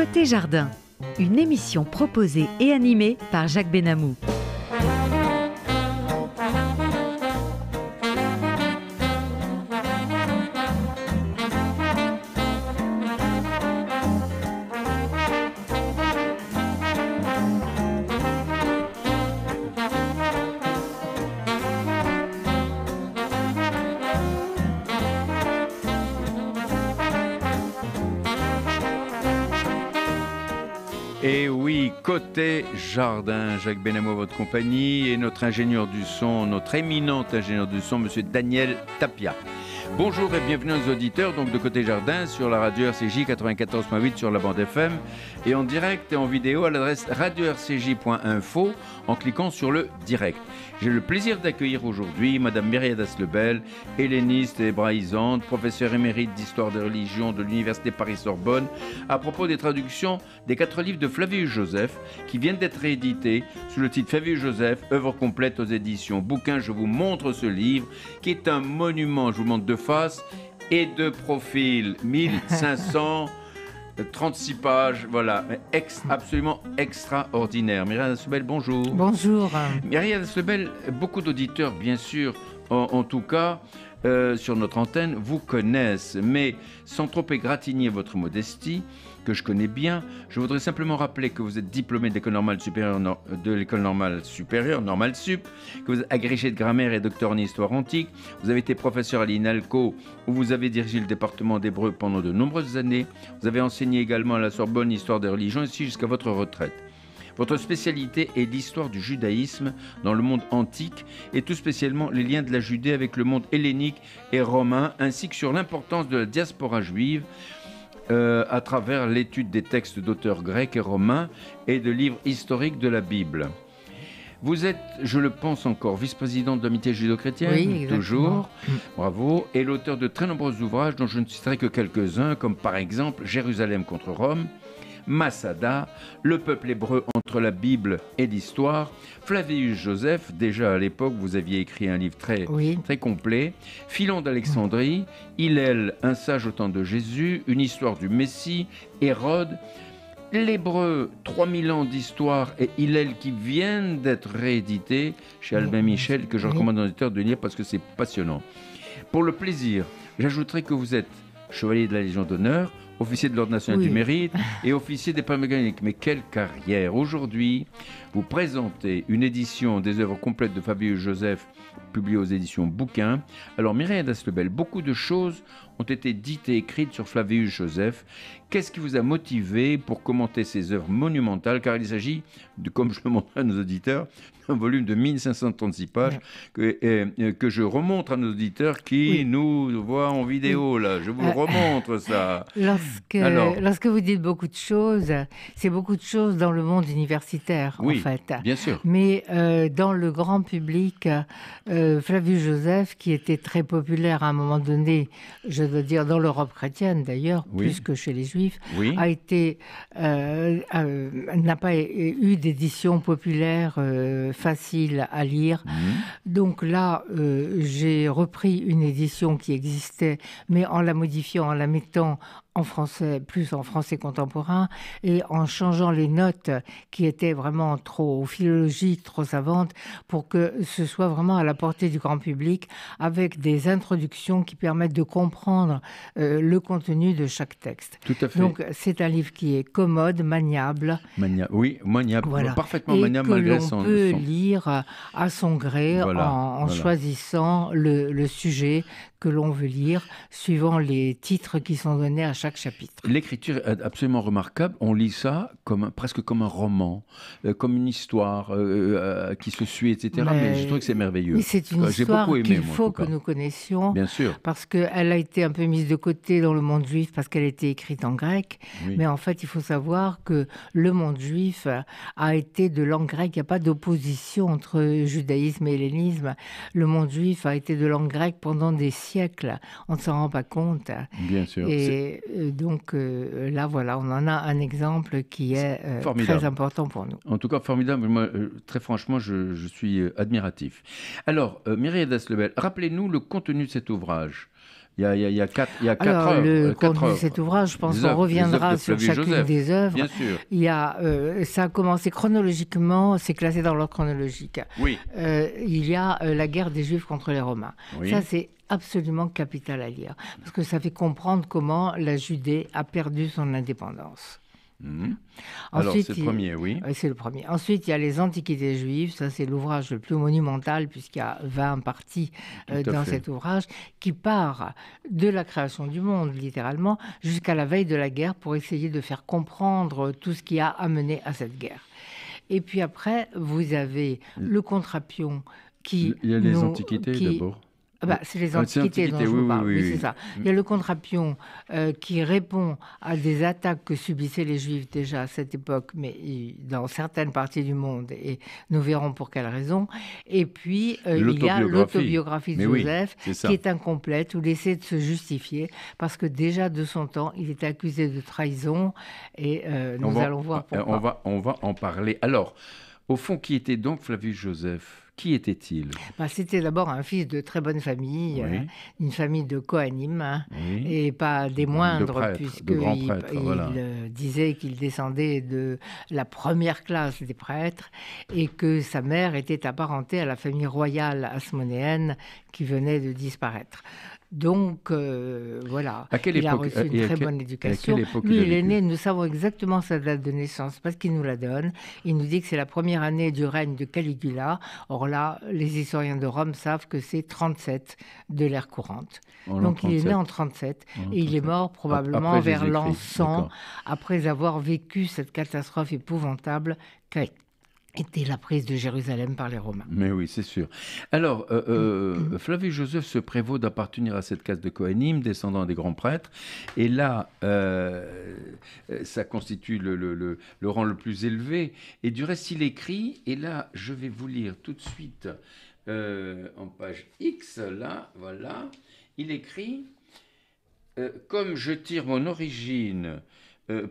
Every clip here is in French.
Côté Jardin, une émission proposée et animée par Jacques Benamou. Jardin, Jacques Benamo votre compagnie et notre ingénieur du son, notre éminent ingénieur du son, monsieur Daniel Tapia. Bonjour et bienvenue aux auditeurs donc de Côté Jardin sur la radio RCJ 94.8 sur la bande FM et en direct et en vidéo à l'adresse radio en cliquant sur le direct. J'ai le plaisir d'accueillir aujourd'hui Madame Myriad Lebel, helléniste et hébraïsante, professeure émérite d'histoire des religions de l'Université Paris-Sorbonne, à propos des traductions des quatre livres de Flavius Joseph qui viennent d'être réédités sous le titre Flavius Joseph, œuvre complète aux éditions Bouquin. Je vous montre ce livre qui est un monument, je vous montre de face et de profil, 1500. 36 pages, voilà, absolument extraordinaire. Myriam Sebel, bonjour. Bonjour. Myriam Sebel, beaucoup d'auditeurs, bien sûr, en, tout cas, euh, sur notre antenne, vous connaissent, mais sans trop égratigner votre modestie, que je connais bien. Je voudrais simplement rappeler que vous êtes diplômé de l'école normale supérieure, de l'école normale supérieure, normale sup, que vous êtes agrégé de grammaire et docteur en histoire antique. Vous avez été professeur à l'INALCO où vous avez dirigé le département d'hébreu pendant de nombreuses années. Vous avez enseigné également à la Sorbonne histoire des religions ici jusqu'à votre retraite. Votre spécialité est l'histoire du judaïsme dans le monde antique et tout spécialement les liens de la Judée avec le monde hellénique et romain ainsi que sur l'importance de la diaspora juive. Euh, à travers l'étude des textes d'auteurs grecs et romains et de livres historiques de la Bible. Vous êtes, je le pense encore, vice-président de l'Amitié judo-chrétienne, toujours, mm. bravo, et l'auteur de très nombreux ouvrages dont je ne citerai que quelques-uns, comme par exemple Jérusalem contre Rome, Massada, le peuple hébreu entre la Bible et l'histoire. Flavius Joseph, déjà à l'époque, vous aviez écrit un livre très, très complet. Philon d'Alexandrie, Hillel, un sage au temps de Jésus, une histoire du Messie, Hérode. L'hébreu, 3000 ans d'histoire et Hillel qui viennent d'être réédité chez Albin Michel, que je recommande aux auditeurs de lire parce que c'est passionnant. Pour le plaisir, j'ajouterai que vous êtes chevalier de la Légion d'honneur, officier de l'Ordre national du mérite et officier des palmes mécaniques. Mais quelle carrière Aujourd'hui, vous présentez une édition des œuvres complètes de Fabius Joseph publiée aux éditions Bouquin. Alors Mireille Daslebel, beaucoup de choses ont été dites et écrites sur Flavius Joseph. Qu'est-ce qui vous a motivé pour commenter ces œuvres monumentales Car il s'agit comme je le montre à nos auditeurs, un volume de 1536 pages que, que je remontre à nos auditeurs qui nous voient en vidéo. Là, je vous le euh, remontre ça. Lorsque, vous dites beaucoup de choses, c'est beaucoup de choses dans le monde universitaire, en fait. Bien sûr. Mais euh, dans le grand public, euh, Flavius Joseph, qui était très populaire à un moment donné, je dois dire dans l'Europe chrétienne d'ailleurs, plus que chez les Juifs, a été euh, n'a pas eu des édition populaire euh, facile à lire. Mmh. Donc là, euh, j'ai repris une édition qui existait, mais en la modifiant, en la mettant en français, plus en français contemporain, et en changeant les notes qui étaient vraiment trop philologiques, trop savantes, pour que ce soit vraiment à la portée du grand public, avec des introductions qui permettent de comprendre euh, le contenu de chaque texte. Donc c'est un livre qui est commode, maniable. oui, maniable, parfaitement maniable malgré son... On peut lire à son gré en, choisissant le sujet que l'on veut lire, suivant les titres qui sont donnés à chaque chapitre. L'écriture est absolument remarquable. On lit ça comme, presque comme un roman, euh, comme une histoire euh, euh, qui se suit, etc. Mais, je trouve que c'est merveilleux. C'est une histoire qu'il faut que nous connaissions. Bien sûr. Parce qu'elle a été un peu mise de côté dans le monde juif parce qu'elle a été écrite en grec. Mais en fait, il faut savoir que le monde juif a été de langue grecque. Il n'y a pas d'opposition entre judaïsme et hellénisme. Le monde juif a été de langue grecque pendant des siècle. On ne s'en rend pas compte. Bien sûr. Et euh, donc euh, là, voilà, on en a un exemple qui est, euh, très important pour nous. En tout cas, formidable. Moi, très franchement, je, suis admiratif. Alors, Myriad Lebel, rappelez-nous le contenu de cet ouvrage. Il y a, quatre, il Le euh, contenu de cet ouvrage, je pense qu'on reviendra sur chacune des œuvres. Il y a, euh, ça a commencé chronologiquement, c'est classé dans l'ordre chronologique. Oui. Euh, il y a la guerre des Juifs contre les Romains. Ça, c'est absolument capital à lire, parce que ça fait comprendre comment la Judée a perdu son indépendance. Mhm. Alors, c'est le premier, oui. C'est le premier. Ensuite, il y a les Antiquités juives. Ça, c'est l'ouvrage le plus monumental, puisqu'il y a 20 parties euh, dans cet ouvrage, qui part de la création du monde, littéralement, jusqu'à la veille de la guerre pour essayer de faire comprendre tout ce qui a amené à cette guerre. Et puis après, vous avez le contrapion qui. Il y a les Antiquités d'abord. Ah bah, mm. c'est les ah, antiquités, dont je vous parle. Oui, c'est ça. Mm. Il y a le contrapion euh, qui répond à des attaques que subissaient les Juifs déjà à cette époque, mais dans certaines parties du monde, et nous verrons pour quelles raisons. Et puis, euh, il y a l'autobiographie de Joseph, qui est incomplète, où il essaie de se justifier, parce que déjà de son temps, il est accusé de trahison, et euh, nous allons voir pourquoi. On va, on va en parler. Alors, au fond, qui était donc Flavius Joseph qui était-il bah, C'était d'abord un fils de très bonne famille, euh, une famille de Kohanim, hein, et pas des moindres, puisque puisqu'il il disait qu'il descendait de la première classe des prêtres, et que sa mère était apparentée à la famille royale asmonéenne qui venait de disparaître. Donc euh, voilà, à il a reçu euh, une très bonne éducation. Lui, il est né, nous savons exactement sa date de naissance parce qu'il nous la donne. Il nous dit que c'est la première année du règne de Caligula. Or là, les historiens de Rome savent que c'est 37 de l'ère courante. Donc il est né en 37 et il est mort probablement vers l'an 100 après avoir vécu cette catastrophe épouvantable était la prise de Jérusalem par les Romains. Mais oui, c'est sûr. Alors, euh, euh mm, mm. Flavius Joseph se prévaut d'appartenir à cette caste de Kohanim, descendant des grands prêtres. Et là, euh, euh, ça constitue le, le, rang le plus élevé. Et du reste, il écrit, et là, je vais vous lire tout de suite en page X, là, voilà, il écrit, Comme je tire mon origine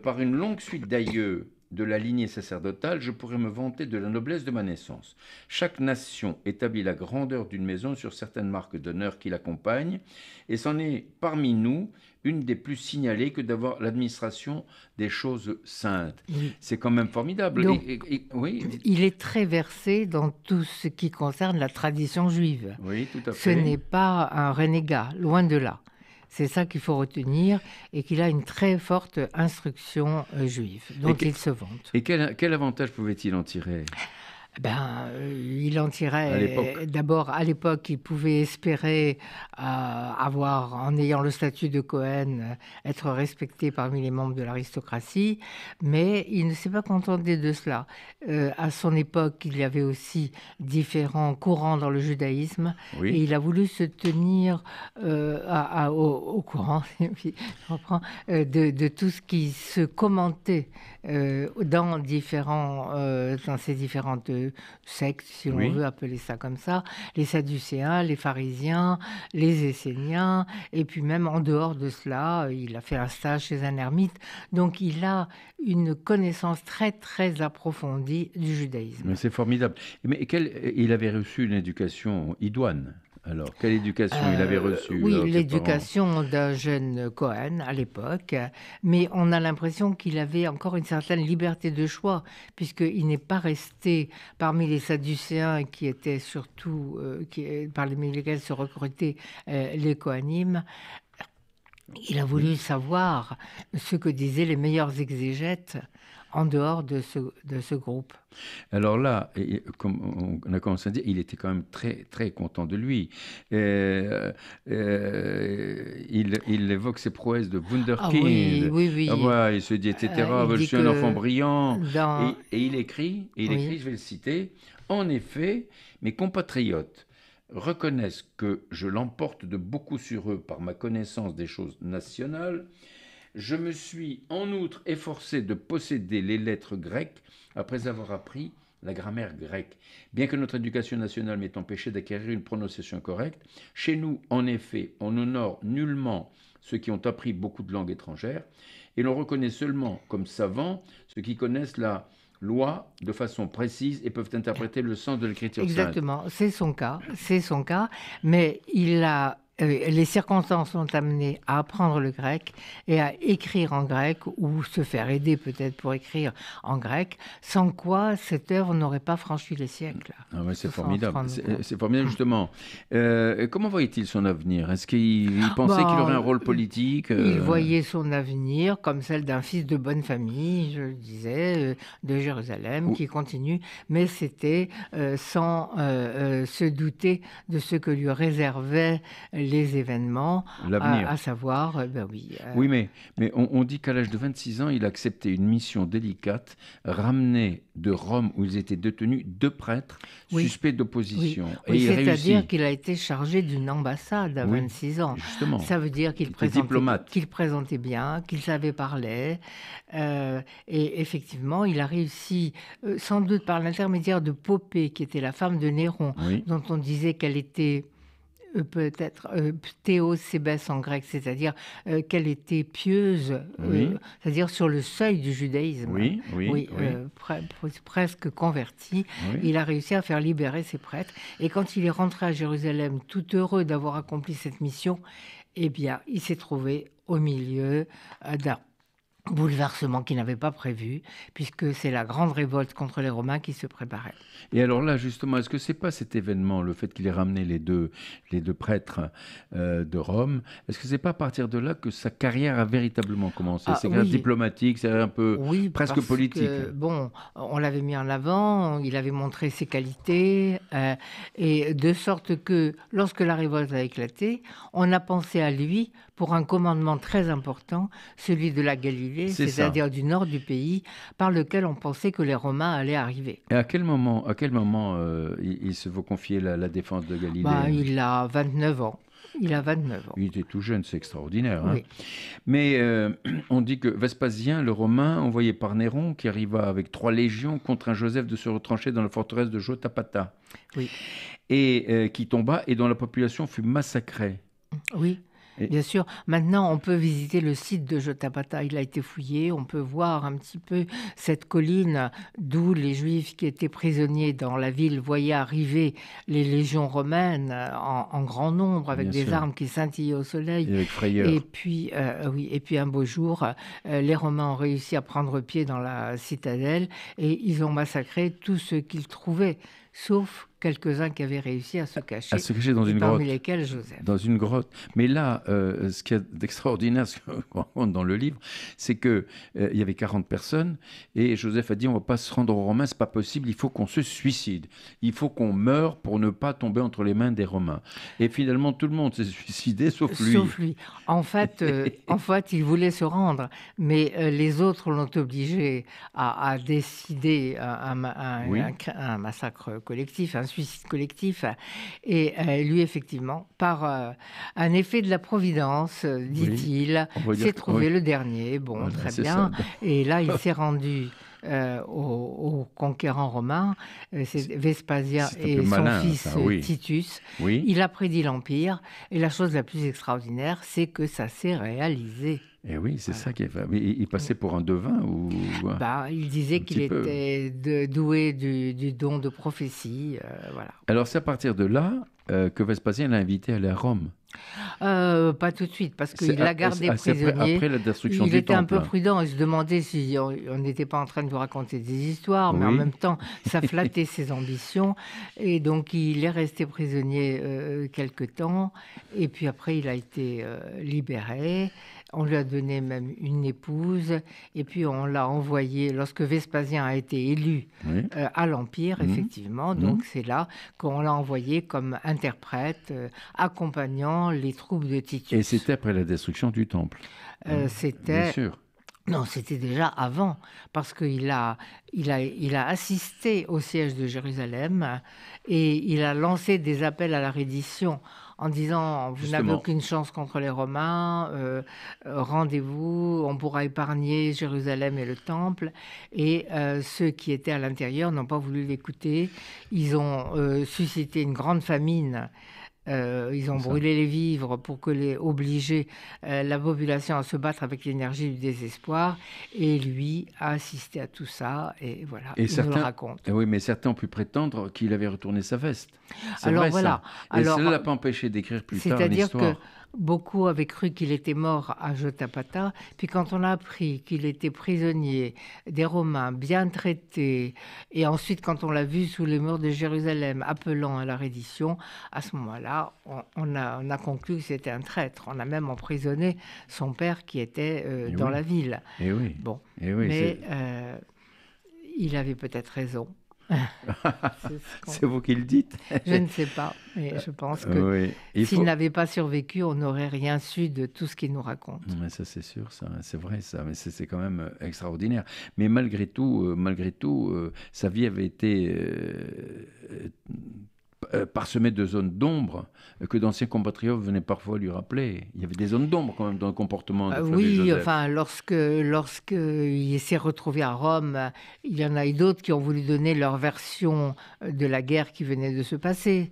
par une longue suite d'aïeux, de la lignée sacerdotale, je pourrais me vanter de la noblesse de ma naissance. Chaque nation établit la grandeur d'une maison sur certaines marques d'honneur qui l'accompagnent, et c'en est parmi nous une des plus signalées que d'avoir l'administration des choses saintes. C'est quand même formidable. Il est très versé dans tout ce qui concerne la tradition juive. Ce n'est pas un renégat, loin de là. C'est ça qu'il faut retenir et qu'il a une très forte instruction euh, juive. Donc il se vante. Et quel avantage pouvait-il en tirer ben, euh, il en tirait d'abord à l'époque, il pouvait espérer euh, avoir, en ayant le statut de Cohen, être respecté parmi les membres de l'aristocratie, mais il ne s'est pas contenté de cela. Euh, à son époque, il y avait aussi différents courants dans le judaïsme, et il a voulu se tenir au, courant de, tout ce qui se commentait euh, dans, différents, euh, ces différentes euh, sectes, si l'on veut appeler ça comme ça, les Sadducéens, les pharisiens, les Esséniens, et puis même en dehors de cela, il a fait un stage chez un ermite, donc il a une connaissance très très approfondie du judaïsme. C'est formidable. Mais quel, il avait reçu une éducation idoine. Alors, quelle éducation il avait euh, reçue Oui, l'éducation d'un jeune Cohen à l'époque, mais on a l'impression qu'il avait encore une certaine liberté de choix, puisqu'il n'est pas resté parmi les Sadducéens qui étaient surtout, euh, parmi lesquels se recrutaient euh, les Kohanim. Il a voulu savoir ce que disaient les meilleurs exégètes en dehors de ce, de ce groupe. Alors là, comme on a commencé à dire, il était quand même très, très content de lui. Euh, euh, il, il, évoque ses prouesses de Wunderkind. Ah oui, oui, oui. Ah il se dit, etc., je suis un enfant brillant. Et, il écrit, il écrit, je vais le citer, En effet, mes compatriotes reconnaissent que je l'emporte de beaucoup sur eux par ma connaissance des choses nationales, je me suis en outre efforcé de posséder les lettres grecques après avoir appris la grammaire grecque. Bien que notre éducation nationale m'ait empêché d'acquérir une prononciation correcte, chez nous, en effet, on honore nullement ceux qui ont appris beaucoup de langues étrangères, et l'on reconnaît seulement comme savants ceux qui connaissent la loi de façon précise et peuvent interpréter le sens de l'écriture. Exactement, c'est son cas, c'est son cas, mais il a euh, les circonstances ont amené à apprendre le grec et à écrire en grec ou se faire aider peut-être pour écrire en grec, sans quoi cette œuvre n'aurait pas franchi les siècles. Ah ouais, c'est formidable. C'est formidable justement. Euh, comment voyait-il son avenir Est-ce qu'il ah pensait qu'il bah, aurait un rôle politique euh, Il voyait son avenir comme celle d'un fils de bonne famille, je le disais, de Jérusalem, qui continue, mais c'était sans se douter de ce que lui réservait les événements, à, savoir, euh, ben oui. Euh, oui, mais, mais on, dit qu'à l'âge de 26 ans, il a accepté une mission délicate, ramener de Rome, où ils étaient détenus, deux prêtres suspects d'opposition. et c'est-à-dire qu'il a été chargé d'une ambassade à 26 ans. Justement. Ça veut dire qu'il présentait, qu'il présentait, bien, qu'il savait parler. Euh, et effectivement, il a réussi, sans doute par l'intermédiaire de Popée, qui était la femme de Néron, dont on disait qu'elle était euh, peut-être euh, Théosébas en grec, c'est-à-dire euh, qu'elle était pieuse, c'est-à-dire sur le seuil du judaïsme. Oui, presque converti. Il a réussi à faire libérer ses prêtres. Et quand il est rentré à Jérusalem, tout heureux d'avoir accompli cette mission, eh bien, il s'est trouvé au milieu d'un bouleversement qu'il n'avait pas prévu, puisque c'est la grande révolte contre les Romains qui se préparait. Et alors là, justement, est-ce que c'est pas cet événement, le fait qu'il ait ramené les deux, les deux prêtres euh, de Rome, est-ce que c'est pas à partir de là que sa carrière a véritablement commencé ah C'est oui. diplomatique, c'est un peu oui, presque politique. bon, on l'avait mis en avant, il avait montré ses qualités, euh, et de sorte que lorsque la révolte a éclaté, on a pensé à lui pour un commandement très important, celui de la Galilée, c'est-à-dire du nord du pays, par lequel on pensait que les Romains allaient arriver. Et à quel moment, à quel moment euh, il, se vaut confier la, défense de Galilée ben, Il a 29 ans. Il a 29 ans. Il était tout jeune, c'est extraordinaire. Hein. Mais euh, on dit que Vespasien, le Romain, envoyé par Néron, qui arriva avec trois légions contre un Joseph de se retrancher dans la forteresse de Jotapata, et euh, qui tomba et dont la population fut massacrée. Oui. Bien sûr. Maintenant, on peut visiter le site de Jotapata. Il a été fouillé. On peut voir un petit peu cette colline d'où les Juifs qui étaient prisonniers dans la ville voyaient arriver les légions romaines euh, en, grand nombre avec des armes qui scintillaient au soleil. Et, puis, euh, euh, oui. Et puis un beau jour, les Romains ont réussi à prendre pied dans la citadelle et ils ont massacré tout ce qu'ils trouvaient, sauf quelques-uns qui avaient réussi à se cacher. À se cacher dans une grotte. Parmi lesquels Joseph. Dans une grotte. Mais là, ce euh, ce qui est d'extraordinaire, ce qu'on dans le livre, c'est que euh, il y avait 40 personnes et Joseph a dit on va pas se rendre aux Romains, c'est pas possible, il faut qu'on se suicide, il faut qu'on meure pour ne pas tomber entre les mains des Romains. Et finalement, tout le monde s'est suicidé sauf lui. Sauf lui. En fait, euh, en fait, il voulait se rendre, mais les autres l'ont obligé à, décider un, massacre collectif. Hein, suicide collectif. Et euh, lui, effectivement, par euh, un effet de la providence, euh, dit-il, s'est trouvé le dernier. Bon, très bien. Et là, il s'est rendu. aux, conquérants romains, c'est Vespasien et son fils Titus. Il a prédit l'Empire et la chose la plus extraordinaire, c'est que ça s'est réalisé. Et eh oui, c'est ça qui est fait. Il, passait pour un devin ou bah, Il disait qu'il était doué du, don de prophétie. Euh, voilà. Alors c'est à partir de là euh, que Vespasien l'a invité à aller à Rome. Euh, pas tout de suite, parce qu'il la gardé prisonnier. la il était un peu prudent. Il se demandait si on n'était pas en train de vous raconter des histoires, mais en même temps, ça flattait ses ambitions. Et donc, il est resté prisonnier quelque temps. Et puis après, il a été libéré. On lui a donné même une épouse, et puis on l'a envoyé, lorsque Vespasien a été élu euh, à l'Empire, mhm. effectivement, donc mhm. c'est là qu'on l'a envoyé comme interprète, euh, accompagnant les troupes de Titus. Et c'était après la destruction du Temple. Euh, c'était... sûr. Non, c'était déjà avant, parce qu'il a, il a, il a assisté au siège de Jérusalem et il a lancé des appels à la reddition en disant vous n'avez aucune chance contre les Romains, euh, euh, rendez-vous, on pourra épargner Jérusalem et le Temple. Et euh, ceux qui étaient à l'intérieur n'ont pas voulu l'écouter. Ils ont suscité une grande famine euh, ils ont brûlé les vivres pour que les obliger euh, la population à se battre avec l'énergie du désespoir. Et lui a assisté à tout ça. Et voilà, et certains, le raconte. Eh oui, mais certains ont pu prétendre qu'il avait retourné sa veste. Alors voilà. Ça. cela ne l'a pas empêché d'écrire plus tard C'est-à-dire que Beaucoup avaient cru qu'il était mort à Jotapata. Puis quand on a appris qu'il était prisonnier des Romains, bien traité, et ensuite quand on l'a vu sous les murs de Jérusalem appelant à la reddition, à ce moment-là, on, a, conclu que c'était un traître. On a même emprisonné son père qui était euh, dans la ville. Et oui. Bon. mais euh, il avait peut-être raison. C'est vous qui le dites Je ne sais pas. Mais je pense que s'il n'avait pas survécu, on n'aurait rien su de tout ce qu'il nous raconte. Mais ça, c'est sûr, ça. C'est vrai, ça. Mais c'est quand même euh, extraordinaire. Mais malgré tout, euh, malgré tout euh, sa vie avait été euh, parsemé de zones d'ombre euh, que d'anciens compatriotes venaient parfois lui rappeler. Il y avait des zones d'ombre quand même dans le comportement de ah Oui, enfin, lorsque, lorsque il s'est retrouvé à Rome, il y en a eu d'autres qui ont voulu donner leur version euh, de la guerre qui venait de se passer.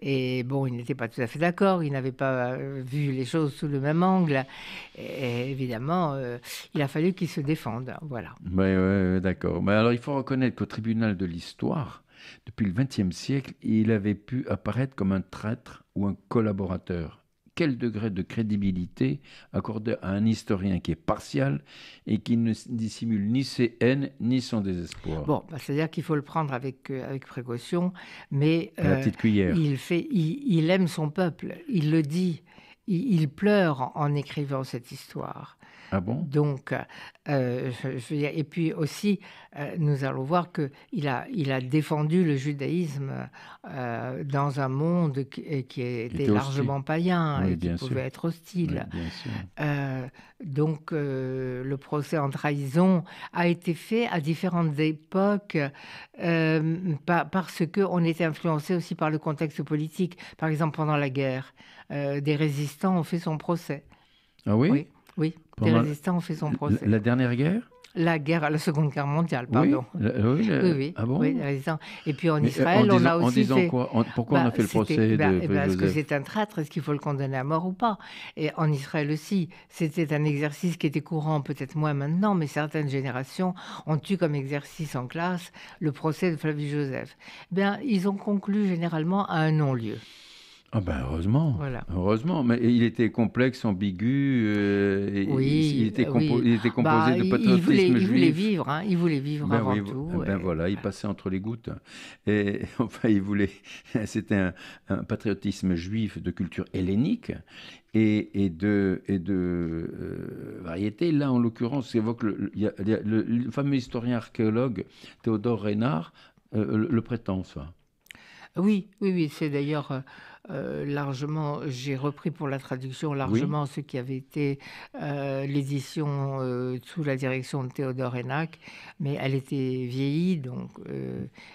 Et bon, il n'était pas tout à fait d'accord, il n'avait pas vu les choses sous le même angle. Et évidemment, il a fallu qu'ils se défendent, Voilà. Oui, d'accord. Mais alors, il faut reconnaître qu'au tribunal de l'histoire, depuis le XXe siècle, il avait pu apparaître comme un traître ou un collaborateur. Quel degré de crédibilité accorder à un historien qui est partial et qui ne dissimule ni ses haines ni son désespoir Bon, bah, c'est-à-dire qu'il faut le prendre avec, euh, précaution, mais euh, Il, fait, il, aime son peuple, il le dit, il pleure en écrivant cette histoire. Ah bon Donc, euh, je, et puis aussi, euh, nous allons voir qu'il a, il a défendu le judaïsme euh, dans un monde qui, qui était largement païen et qui pouvait être hostile. donc, le procès en trahison a été fait à différentes époques parce qu'on était influencé aussi par le contexte politique. Par exemple, pendant la guerre, des résistants ont fait son procès. Ah oui. oui. Oui, les résistants ont fait son procès. La dernière guerre la guerre, la Seconde Guerre mondiale, pardon. Euh, oui, oui, ah Et puis en euh, Israël, on a aussi. En disant quoi Pourquoi on a bah, fait le procès de bah, de, Parce que c'est un traître, est-ce qu'il faut le condamner à mort ou pas Et en Israël aussi, c'était un exercice qui était courant, peut-être moins maintenant, mais certaines générations ont eu comme exercice en classe le procès de Flavius Joseph. Eh bien, ils ont conclu généralement à un non-lieu. Ah ben heureusement, heureusement. Mais il était complexe, ambigu. Euh, euh, oui, il, était était bah, composé de patriotisme juif. Hein, il voulait vivre, il voulait vivre avant tout. Ben voilà, il passait entre les gouttes. Et enfin, il voulait. C'était un, un, patriotisme juif de culture hellénique et, et de, et de euh, variété. Là, en l'occurrence, évoque le, le, fameux historien archéologue Théodore Reynard le, le, prétend, ça. Oui, oui, oui. C'est d'ailleurs euh, largement, j'ai repris pour la traduction largement ce qui avait été euh, l'édition euh, sous la direction de Théodore Hénac, mais elle était vieillie, donc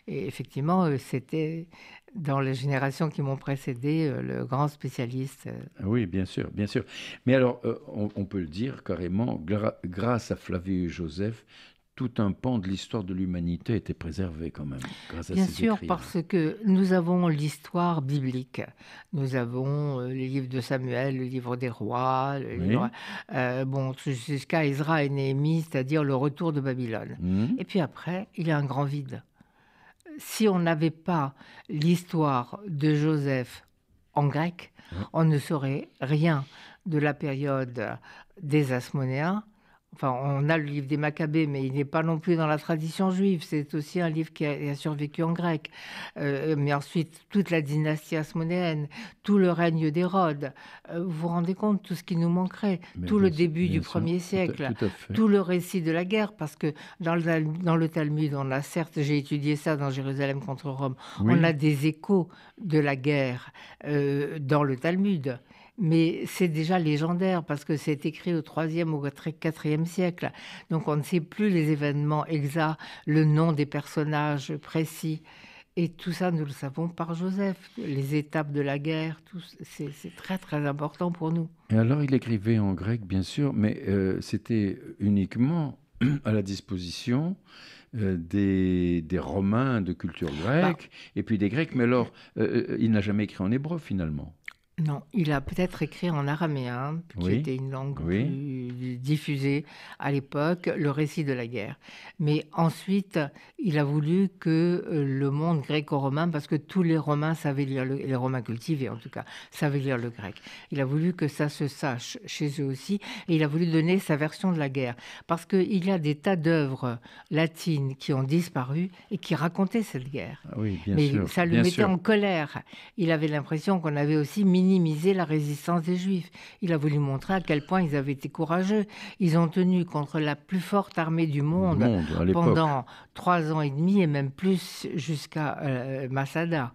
effectivement, c'était dans les générations qui m'ont précédé le grand spécialiste. Ah oui, bien sûr, bien sûr. Mais alors, on, peut le dire carrément, grâce à Flavius Joseph, tout un pan de l'histoire de l'humanité était préservé quand même. Grâce Bien à ces sûr, parce que nous avons l'histoire biblique. Nous avons euh, les livres de Samuel, le livre des rois, le livre, euh, bon, jusqu'à Ezra et Néhémie, c'est-à-dire le retour de Babylone. Mhm. Et puis après, il y a un grand vide. Si on n'avait pas l'histoire de Joseph en grec, on ne saurait rien de la période des Asmonéens Enfin, on a le livre des Maccabées, mais il n'est pas non plus dans la tradition juive. C'est aussi un livre qui a, survécu en grec. Euh, mais ensuite, toute la dynastie asmonéenne, tout le règne d'Hérode. Euh, vous vous rendez compte tout ce qui nous manquerait, tout le début du premier siècle, tout, le récit de la guerre, parce que dans le, Talmud, on a certes, j'ai étudié ça dans Jérusalem contre Rome, on a des échos de la guerre euh, dans le Talmud mais c'est déjà légendaire parce que c'est écrit au 3e ou 4e siècle. Donc on ne sait plus les événements exacts, le nom des personnages précis. Et tout ça, nous le savons par Joseph. Les étapes de la guerre, c'est très très important pour nous. Et alors, il écrivait en grec, bien sûr, mais euh, c'était uniquement à la disposition euh, des, Romains de culture grecque bah. et puis des Grecs. Mais alors, euh, il n'a jamais écrit en hébreu finalement. Non, il a peut-être écrit en araméen, qui était une langue diffusée à l'époque, le récit de la guerre. Mais ensuite, il a voulu que euh, le monde gréco-romain, parce que tous les Romains savaient lire, le, les Romains cultivés en tout cas, savaient lire le grec. Il a voulu que ça se sache chez eux aussi, et il a voulu donner sa version de la guerre, parce qu'il y a des tas d'œuvres latines qui ont disparu et qui racontaient cette guerre. Ah oui, Mais ça le mettait en colère. Il avait l'impression qu'on avait aussi mis minimiser la résistance des Juifs. Il a voulu montrer à quel point ils avaient été courageux. Ils ont tenu contre la plus forte armée du monde, pendant trois ans et demi et même plus jusqu'à euh, Masada.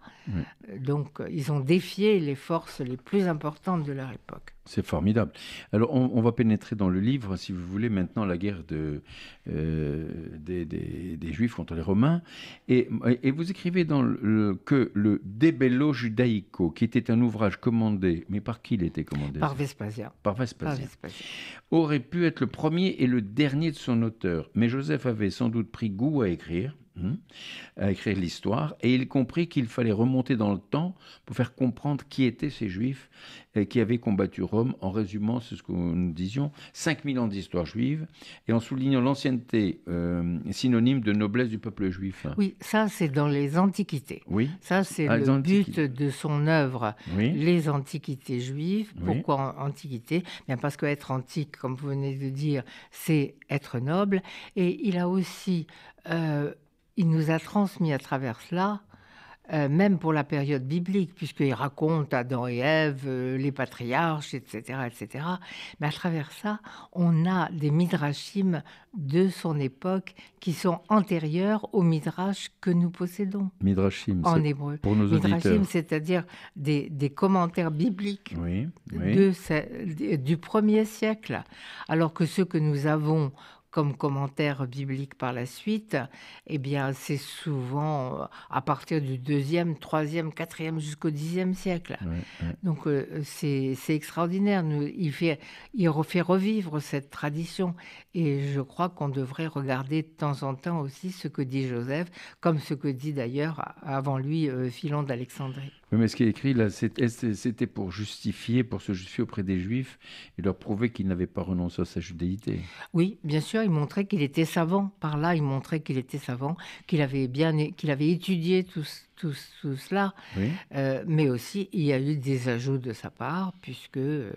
Donc ils ont défié les forces les plus importantes de leur époque. C'est formidable. Alors, on, va pénétrer dans le livre, si vous voulez, maintenant la guerre de, euh, des, Juifs contre les Romains. Et, et vous écrivez dans le, que le Debello Judaico, qui était un ouvrage comme mais par qui il était commandé Par Vespasien. Par Vespasien. Par Vespasien. Aurait pu être le premier et le dernier de son auteur. Mais Joseph avait sans doute pris goût à écrire Hmm. à écrire l'histoire, et il comprit qu'il fallait remonter dans le temps pour faire comprendre qui étaient ces juifs qui avaient combattu Rome, en résumant, c'est ce que nous disions, 5000 ans d'histoire juive, et en soulignant l'ancienneté euh, synonyme de noblesse du peuple juif. Oui, ça c'est dans les Antiquités. Oui. Ça c'est ah, le but de son œuvre, les Antiquités juives. Pourquoi Antiquité Bien Parce qu'être antique, comme vous venez de dire, c'est être noble, et il a aussi... Euh, il nous a transmis à travers cela, euh, même pour la période biblique, puisqu'il raconte Adam et Ève, euh, les patriarches, etc., etc. Mais à travers ça, on a des midrashim de son époque qui sont antérieurs aux midrash que nous possédons. Midrashim, en hébreu. Pour autres, midrashim, c'est-à-dire des, commentaires bibliques De, du premier siècle, alors que ceux que nous avons comme commentaire biblique par la suite, eh bien, c'est souvent euh, à partir du deuxième, troisième, 3 4e jusqu'au 10e siècle. Donc, euh, c'est extraordinaire. il, fait, il refait revivre cette tradition. Et je crois qu'on devrait regarder de temps en temps aussi ce que dit Joseph, comme ce que dit d'ailleurs avant lui euh, Philon d'Alexandrie. Oui, mais ce qui est écrit là, c'était pour justifier, pour se justifier auprès des Juifs et leur prouver qu'il n'avait pas renoncé à sa judéité. Oui, bien sûr, il montrait qu'il était savant. Par là, il montrait qu'il était savant, qu'il avait bien, qu'il avait étudié tout, tout, tout cela. Euh, mais aussi, il y a eu des ajouts de sa part puisque euh,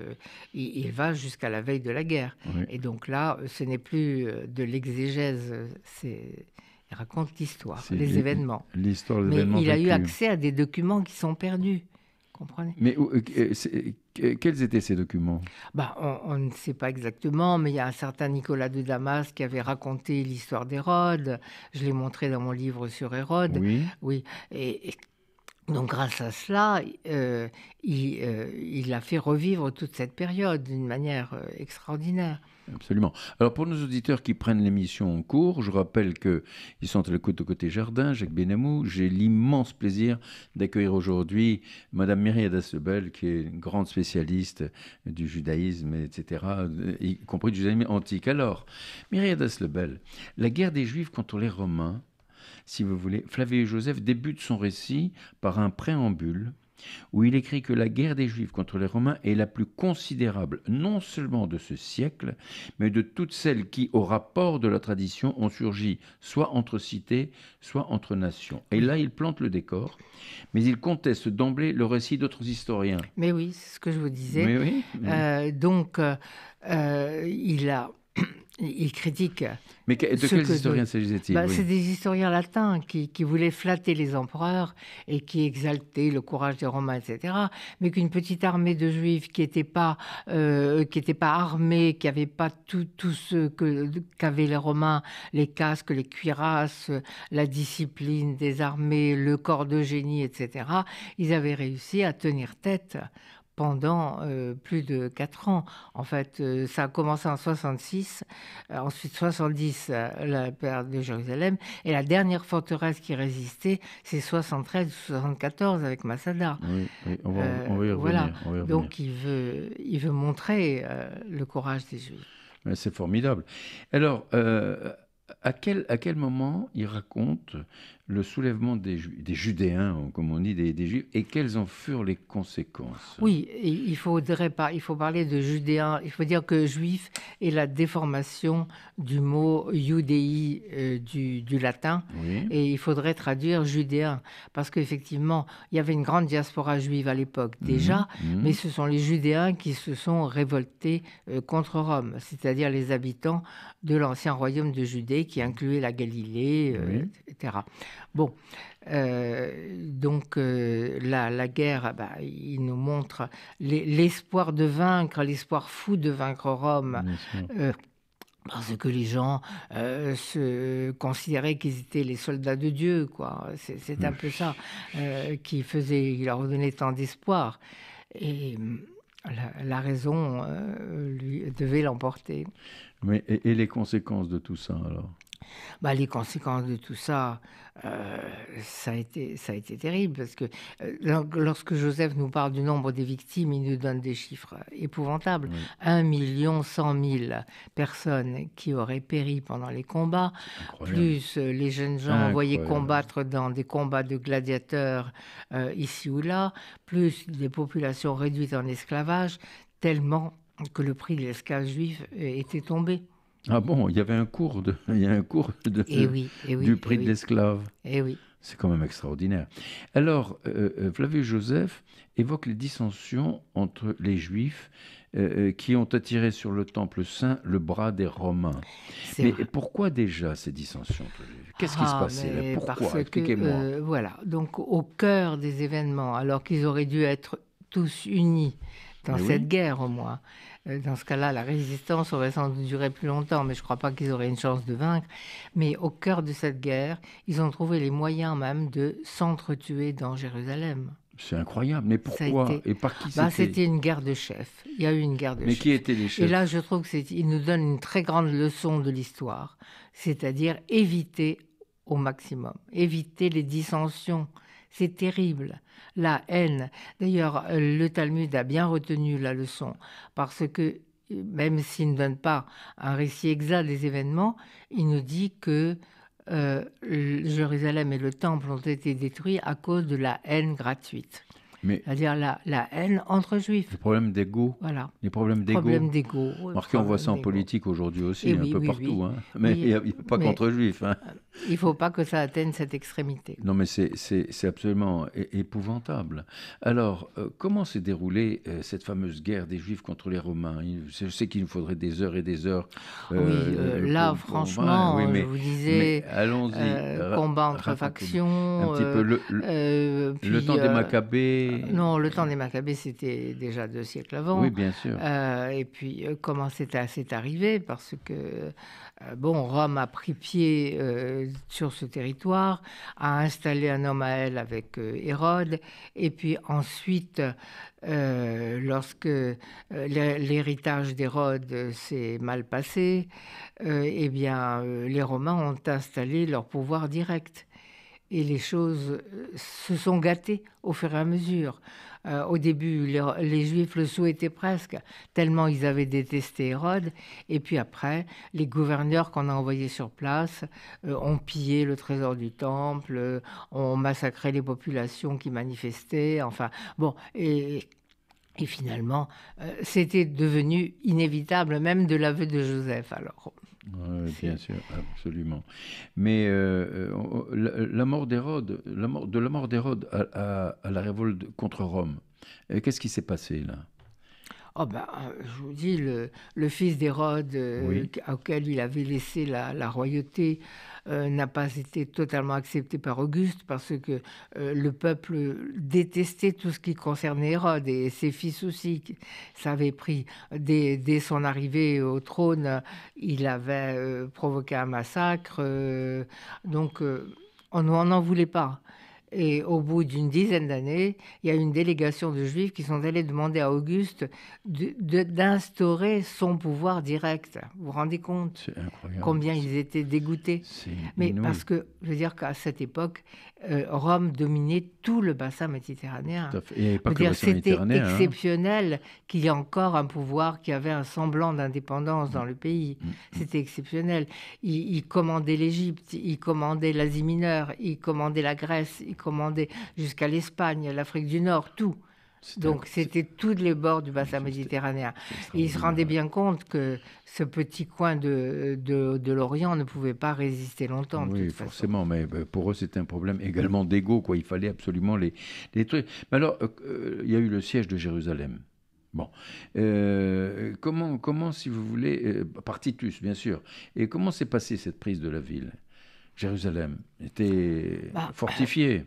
il, va jusqu'à la veille de la guerre. Et donc là, ce n'est plus euh, de l'exégèse, c'est il raconte l'histoire, les événements. L'histoire, événements il a eu accès à des documents qui sont perdus. Comprenez Mais euh, euh, euh, quels étaient ces documents bah, on, ne sait pas exactement, mais il y a un certain Nicolas de Damas qui avait raconté l'histoire d'Hérode. Je l'ai montré dans mon livre sur Hérode. Oui. Et, donc grâce à cela, il, a fait revivre toute cette période d'une manière extraordinaire. Absolument. Alors pour nos auditeurs qui prennent l'émission en cours, je rappelle que ils sont à l'écoute au côté jardin, Jacques Benamou. J'ai l'immense plaisir d'accueillir aujourd'hui Madame Myriad Assebel, qui est une grande spécialiste du judaïsme, etc., y compris du judaïsme antique. Alors, Myriad Assebel, la guerre des Juifs contre les Romains, si vous voulez, Flavius Joseph débute son récit par un préambule où il écrit que la guerre des Juifs contre les Romains est la plus considérable, non seulement de ce siècle, mais de toutes celles qui, au rapport de la tradition, ont surgi, soit entre cités, soit entre nations. Et là, il plante le décor, mais il conteste d'emblée le récit d'autres historiens. Mais oui, c'est ce que je vous disais. Euh, donc, euh, euh, il a il critique. Mais de quels historiens s'agissait-il bah, C'est des historiens latins qui, voulaient flatter les empereurs et qui exaltaient le courage des Romains, etc. Mais qu'une petite armée de Juifs qui n'était pas, euh, qui pas armée, qui n'avait pas tout, ce qu'avaient les Romains, les casques, les cuirasses, la discipline des armées, le corps de génie, etc. Ils avaient réussi à tenir tête pendant euh, plus de quatre ans. En fait, euh, ça a commencé en 66, euh, ensuite 70, la perte de Jérusalem, et la dernière forteresse qui résistait, c'est 73 ou 74 avec Masada. Voilà. Donc il veut, il veut montrer le courage des Juifs. C'est formidable. Alors, à quel, à quel moment il raconte le soulèvement des, des Judéens, comme on dit, des, Juifs, et quelles en furent les conséquences Oui, il faudrait pas, il faut parler de Judéens, il faut dire que Juif est la déformation du mot Judéi euh, du, latin, et il faudrait traduire Judéen, parce qu'effectivement, il y avait une grande diaspora juive à l'époque mhm, déjà, mhm. mais ce sont les Judéens qui se sont révoltés euh, contre Rome, c'est-à-dire les habitants de l'ancien royaume de Judée qui incluait la Galilée, euh, etc. Bon, euh, donc euh, là, la, guerre, ah bah, il nous montre l'espoir de vaincre, l'espoir fou de vaincre Rome. Euh, parce que les gens se considéraient qu'ils étaient les soldats de Dieu, quoi. C'est un peu ça qui faisait, qui leur donnait tant d'espoir. Et la, raison lui devait l'emporter. Mais et les conséquences de tout ça alors bah, les conséquences de tout ça, euh, ça, a été, ça a été terrible parce que euh, lorsque Joseph nous parle du nombre des victimes, il nous donne des chiffres épouvantables. 1,1 1 million 100 000 personnes qui auraient péri pendant les combats, plus euh, les jeunes gens envoyés combattre dans des combats de gladiateurs ici ou là, plus des populations réduites en esclavage, tellement que le prix de l'esclave juif était tombé. Ah bon, il y avait un cours, de, a un cours de, eh eh du eh prix de l'esclave. oui. C'est quand même extraordinaire. Alors, euh, euh Flavius Joseph évoque les dissensions entre les Juifs euh, euh, qui ont attiré sur le Temple Saint le bras des Romains. Mais pourquoi déjà ces dissensions Qu'est-ce qui se ah, passait Pourquoi Expliquez-moi. voilà, donc au cœur des événements, alors qu'ils auraient dû être tous unis dans cette guerre au moins, euh, dans ce cas-là, la résistance aurait sans doute duré plus longtemps, mais je ne crois pas qu'ils auraient une chance de vaincre. Mais au cœur de cette guerre, ils ont trouvé les moyens même de s'entretuer dans Jérusalem. C'est incroyable. Mais pourquoi et par qui bah, C'était une guerre de chefs. Il y a eu une guerre de Mais qui étaient les chefs Et là, je trouve il nous donne une très grande leçon de l'histoire, c'est-à-dire éviter au maximum, éviter les dissensions. C'est terrible la haine. D'ailleurs, euh, le Talmud a bien retenu la leçon parce que euh, même s'il ne donne pas un récit exact des événements, il nous dit que euh, Jérusalem et le temple ont été détruits à cause de la haine gratuite c'est-à-dire la, la, haine entre juifs. Les problèmes d'ego. Voilà. Les problèmes d'ego. Euh, Marqué, on voit ça en politique aujourd'hui aussi, eh un peu partout. Hein. Mais il n'y a, pas contre juifs. Hein. Euh, il ne faut pas que ça atteigne cette extrémité. Non, mais c'est absolument épouvantable. Alors, euh, comment s'est déroulée cette fameuse guerre des juifs contre les Romains Je sais qu'il nous faudrait des heures et des heures. oui, là, franchement, je vous disais, allons combat entre factions. petit peu le, le temps des Maccabées. Euh, non, le euh, temps des Maccabées, c'était déjà deux siècles avant. Oui, bien sûr. Euh, et puis, comment c'est arrivé Parce que, bon, Rome a pris pied sur ce territoire, a installé un homme à elle avec Hérode, et puis ensuite, lorsque l'héritage d'Hérode s'est mal passé, eh bien, les Romains ont installé leur pouvoir direct et les choses euh, se sont gâtées au fur et à mesure. Euh, au début, les, Juifs le souhaitaient presque, tellement ils avaient détesté Hérode. Et puis après, les gouverneurs qu'on a envoyés sur place euh, ont pillé le trésor du temple, ont massacré les populations qui manifestaient. Enfin, bon, et, finalement, c'était devenu inévitable, même de l'aveu de Joseph. Alors bien sûr, absolument. Mais euh, euh, la, mort de la mort d'Hérode à, la révolte contre Rome, euh, qu'est-ce qui s'est passé là Oh ben, euh, je vous dis, le, fils d'Hérode, euh, auquel il avait laissé la, royauté, euh, n'a pas été totalement accepté par Auguste parce que le peuple détestait tout ce qui concernait Hérode et ses fils aussi. Ça avait pris, dès, dès son arrivée au trône, il avait provoqué un massacre. donc, on n'en voulait pas. Et au bout d'une dizaine d'années, il y a une délégation de juifs qui sont allés demander à Auguste d'instaurer son pouvoir direct. Vous vous rendez compte combien ils étaient dégoûtés Mais parce que, je veux dire qu'à cette époque, euh, Rome dominait tout le bassin méditerranéen. C'était hein. exceptionnel qu'il y ait encore un pouvoir qui avait un semblant d'indépendance dans mm. le pays. Mm, mm. C'était exceptionnel. il commandait l'Égypte, il commandait l'Asie mineure, il commandait la Grèce, il commandait jusqu'à l'Espagne, l'Afrique du Nord, tout. Donc c'était tous les bords du bassin méditerranéen. ils se rendaient bien compte que ce petit coin de, l'Orient ne pouvait pas résister longtemps. Oui, forcément, mais pour eux c'était un problème également quoi. Il fallait absolument les, détruire. Mais alors, euh, euh, il y a eu le siège de Jérusalem. Bon, euh, comment, comment, si vous voulez, Partitus, par bien sûr, et comment s'est passée cette prise de la ville Jérusalem était bah, fortifiée.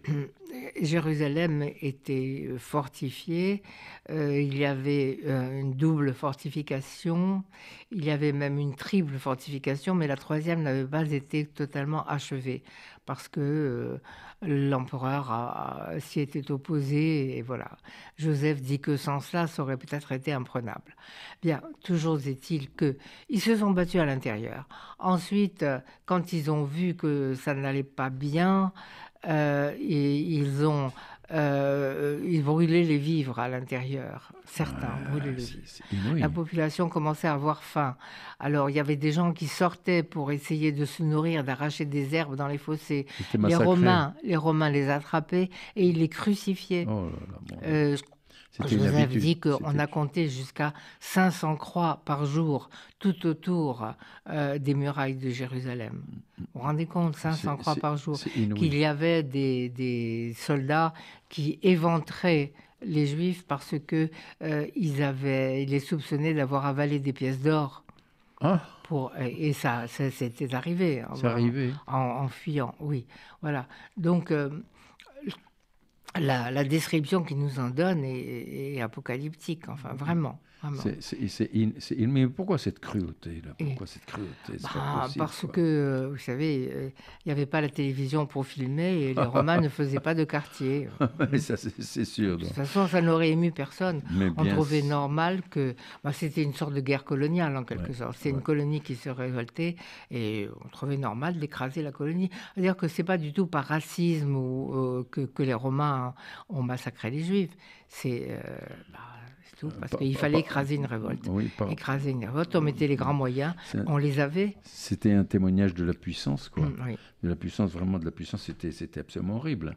Jérusalem était fortifiée, euh, il y avait euh, une double fortification, il y avait même une triple fortification, mais la troisième n'avait pas été totalement achevée parce que euh, l'empereur s'y était opposé et voilà. Joseph dit que sans cela, ça aurait peut-être été imprenable. Bien, toujours est-il que ils se sont battus à l'intérieur. Ensuite, quand ils ont vu que ça n'allait pas bien, euh, ils, ont euh, ils brûlaient les vivres à l'intérieur. Certains ah, brûlaient les vivres. La population commençait à avoir faim. Alors il y avait des gens qui sortaient pour essayer de se nourrir, d'arracher des herbes dans les fossés. Les Romains, les Romains les attrapaient et ils les crucifiaient. Oh c'était Joseph une dit qu'on a compté jusqu'à 500 croix par jour tout autour euh, des murailles de Jérusalem. Vous vous rendez compte, 500 croix par jour, qu'il y avait des, des, soldats qui éventraient les Juifs parce que euh, ils avaient, les soupçonnaient d'avoir avalé des pièces d'or. Ah. Pour, et, ça, ça c'était arrivé. En, arrivé. En, fuyant, oui. Voilà. Donc, euh, la, description qu'il nous en donne est, est apocalyptique, enfin vraiment. Ah, c'est, mais pourquoi cette cruauté là Pourquoi cette cruauté bah, Parce que, euh, vous savez, il euh, n'y avait pas la télévision pour filmer et les Romains ne faisaient pas de quartier. ça, c'est, sûr. De toute façon, ça n'aurait ému personne. On trouvait normal que bah, c'était une sorte de guerre coloniale en quelque sorte. C'est une colonie qui se révoltait et on trouvait normal d'écraser la colonie. C'est-à-dire que c'est pas du tout par racisme ou, euh, que, les Romains ont massacré les Juifs. C'est bah, euh, parce qu'il fallait écraser une révolte. écraser une révolte, on mettait les grands moyens, on les avait. C'était un témoignage de la puissance, quoi. Mm, de la puissance, vraiment de la puissance, c'était absolument horrible.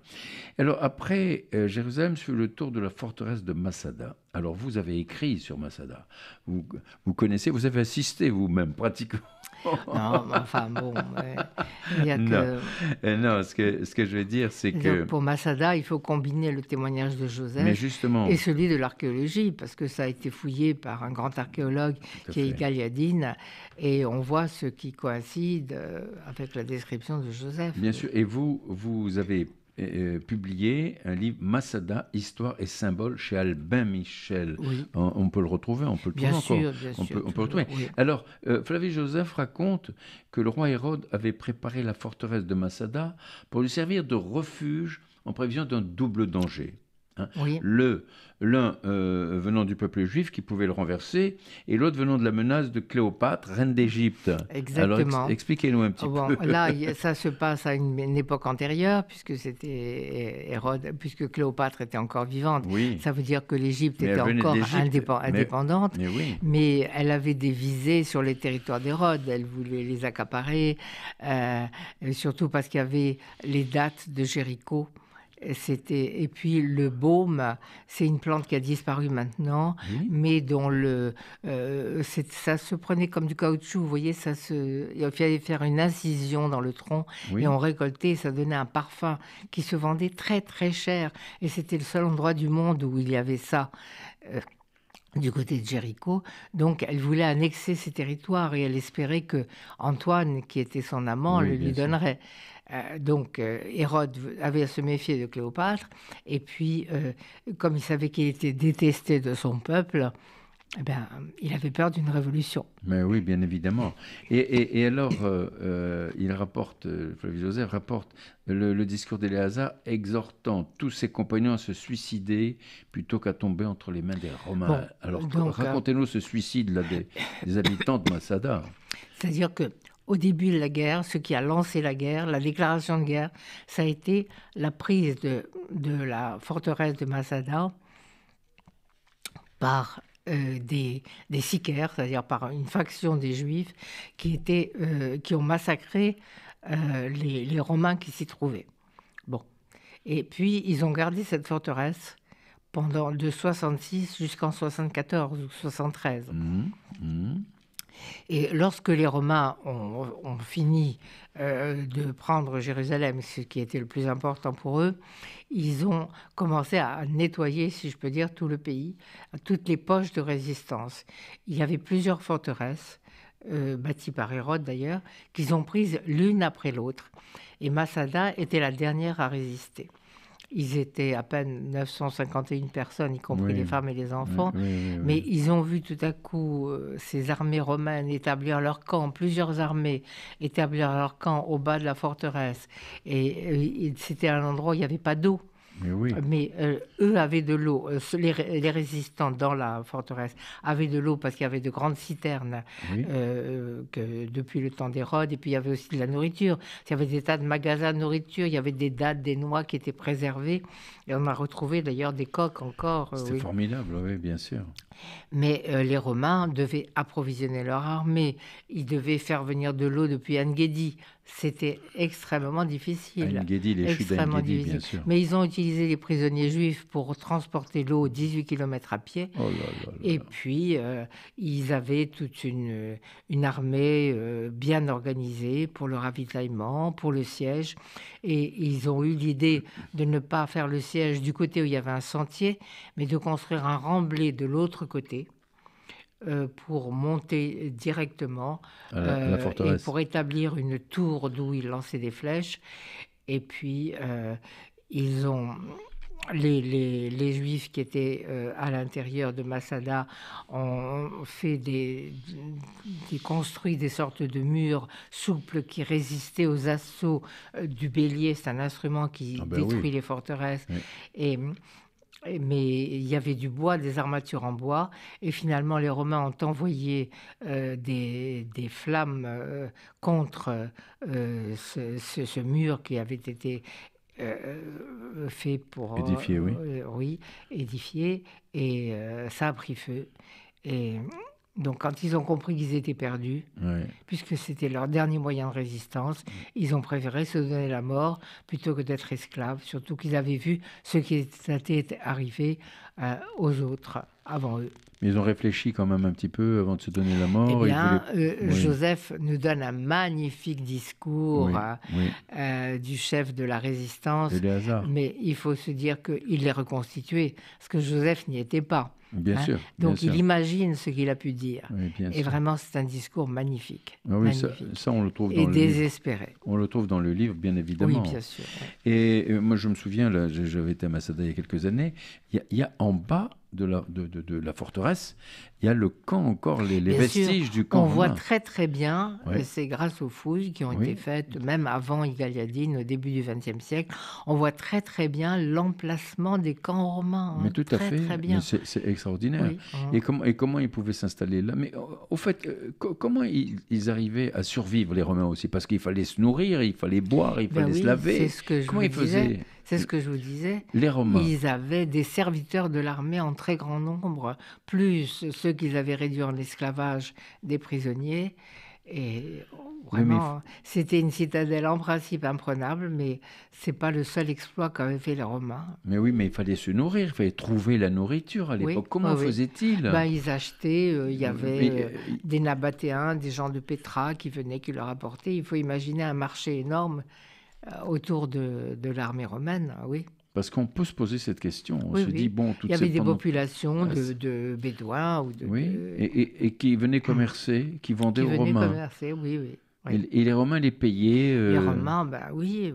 Alors après, euh, Jérusalem fut le tour de la forteresse de Massada Alors vous avez écrit sur Massada Vous, vous connaissez, vous avez assisté vous-même pratiquement non, enfin bon, il y a que... Euh, non, ce, que, ce que je veux dire, c'est que... Pour Masada, il faut combiner le témoignage de Joseph et celui de l'archéologie, parce que ça a été fouillé par un grand archéologue qui est Galiadine, et on voit ce qui coïncide euh, avec la description de Joseph. Bien sûr, et vous, vous avez euh, publié un livre Masada, Histoire et symbole, chez Albin Michel. On, peut le retrouver, on peut le trouver encore. Bien on, sûr, peut, on Alors, euh, Flavie Joseph raconte que le roi Hérode avait préparé la forteresse de Masada pour lui servir de refuge en prévision d'un double danger. Hein. Le l'un euh, venant du peuple juif qui pouvait le renverser et l'autre venant de la menace de Cléopâtre, reine d'Égypte. Exactement. expliquez-nous un petit bon, peu. Là, ça se passe à une, époque antérieure puisque c'était Hérode, puisque Cléopâtre était encore vivante. Oui. Ça veut dire que l'Égypte était encore indépendante, mais, elle avait des visées sur les territoires d'Hérode. Elle voulait les accaparer, euh, surtout parce qu'il y avait les dates de Jéricho. C'était et puis le baume, c'est une plante qui a disparu maintenant, ah mais dont le euh, ça se prenait comme du caoutchouc. Vous voyez, ça se il fallait faire une incision dans le tronc et on récoltait, et ça donnait un parfum qui se vendait très très cher. Et c'était le seul endroit du monde où il y avait ça. Euh, du côté de Jéricho. Donc elle voulait annexer ces territoires et elle espérait que Antoine, qui était son amant, le lui donnerait. Euh, donc euh, Hérode avait à se méfier de Cléopâtre et puis euh, comme il savait qu'il était détesté de son peuple, eh ben, il avait peur d'une révolution. Mais oui, bien évidemment. Et, alors, euh, euh, il rapporte, euh, Flavius rapporte le, discours d'Éléazar exhortant tous ses compagnons à se suicider plutôt qu'à tomber entre les mains des Romains. alors, racontez-nous ce suicide là, des, habitants de Massada. C'est-à-dire que au début de la guerre, ce qui a lancé la guerre, la déclaration de guerre, ça a été la prise de, de la forteresse de Massada par euh, des, des sicaires c'est-à-dire par une faction des Juifs qui, étaient, euh, qui ont massacré euh, les, les, Romains qui s'y trouvaient. Bon. Et puis, ils ont gardé cette forteresse pendant de 66 jusqu'en 74 ou 73. Mmh, mmh. Et lorsque les Romains ont, fini euh, de prendre Jérusalem, ce qui était le plus important pour eux, ils ont commencé à nettoyer, si je peux dire, tout le pays, toutes les poches de résistance. Il y avait plusieurs forteresses, euh, bâties par Hérode d'ailleurs, qu'ils ont prises l'une après l'autre. Et Massada était la dernière à résister. Ils étaient à peine 951 personnes, y compris les femmes et les enfants. mais ils ont vu tout à coup euh, ces armées romaines établir leur camp, plusieurs armées établir leur camp au bas de la forteresse. Et, euh, et c'était un endroit où il n'y avait pas d'eau. Mais, euh, eux avaient de l'eau, euh, les, résistants dans la forteresse avaient de l'eau parce qu'il y avait de grandes citernes euh, depuis le temps d'Hérode, et puis il y avait aussi de la nourriture. Il y avait des tas de magasins de nourriture, il y avait des dattes, des noix qui étaient préservées, et on a retrouvé d'ailleurs des coques encore. C'était formidable, oui, bien sûr. Mais les Romains devaient approvisionner leur armée, ils devaient faire venir de l'eau depuis Anguedi c'était extrêmement difficile. extrêmement Mais ils ont utilisé les prisonniers juifs pour transporter l'eau 18 km à pied. Oh Et puis, euh, ils avaient toute une, armée euh, bien organisée pour le ravitaillement, pour le siège. Et ils ont eu l'idée de ne pas faire le siège du côté où il y avait un sentier, mais de construire un remblai de l'autre côté euh, pour monter directement euh, et pour établir une tour d'où ils lançaient des flèches. Et puis, euh, ils ont... Les, Juifs qui étaient à l'intérieur de Masada ont fait des, des, construit des sortes de murs souples qui résistaient aux assauts du bélier. C'est un instrument qui ah ben détruit les forteresses. Et mais il y avait du bois, des armatures en bois, et finalement les Romains ont envoyé euh, des, des, flammes euh, contre euh, ce, ce, ce, mur qui avait été fait pour... Édifié, oui. oui, édifié, et ça a pris feu. Et donc, quand ils ont compris qu'ils étaient perdus, puisque c'était leur dernier moyen de résistance, mm. ils ont préféré se donner la mort plutôt que d'être esclaves, surtout qu'ils avaient vu ce qui était arrivé euh, aux autres avant eux. Mais ils ont réfléchi quand même un petit peu avant de se donner la mort. Eh bien, euh, Joseph nous donne un magnifique discours euh, euh, du chef de la résistance. Mais il faut se dire qu'il est reconstitué, parce que Joseph n'y était pas. Bien hein. sûr. Donc il imagine ce qu'il a pu dire. Et vraiment, c'est un discours ah magnifique. Ça, on le trouve Et désespéré. On le trouve dans le livre, bien évidemment. Oui, bien sûr. Et moi, je me souviens, j'avais été à Massada il y a quelques années, il y, a en bas de, de la forteresse, il y a le camp encore, les, vestiges du camp. On voit très très bien, c'est grâce aux fouilles qui ont été faites, même avant Igaliadine, au début du XXe siècle, on voit très très bien l'emplacement des camps romains. Hein. Mais tout à fait, très bien. c'est extraordinaire. Hein. Et, comment et, comment ils pouvaient s'installer là Mais au fait, euh, comment ils, arrivaient à survivre, les Romains aussi Parce qu'il fallait se nourrir, il fallait boire, il ben fallait se laver. Ce que je comment ils faisaient c'est ce que je vous disais. Les Romains. Ils avaient des serviteurs de l'armée en très grand nombre, plus ceux qu'ils avaient réduits en esclavage des prisonniers. Et vraiment, c'était une citadelle en principe imprenable, mais c'est pas le seul exploit qu'avaient fait les Romains. Mais oui, mais il fallait se nourrir, il fallait trouver la nourriture à l'époque. Comment faisaient-ils ben, Ils achetaient, euh, il y euh, avait euh, des Nabatéens, des gens de Pétra qui venaient, qui leur apportaient. Il faut imaginer un marché énorme euh, autour de, l'armée romaine, ah oui. Parce qu'on peut se poser cette question. On se dit, bon, toutes Il y avait des populations de, Bédouins ou de. Oui, Et, qui venaient ah. commercer, qui vendaient aux Romains. Commercer, oui, oui. Et, les Romains les payaient. Les euh, Romains, ben oui,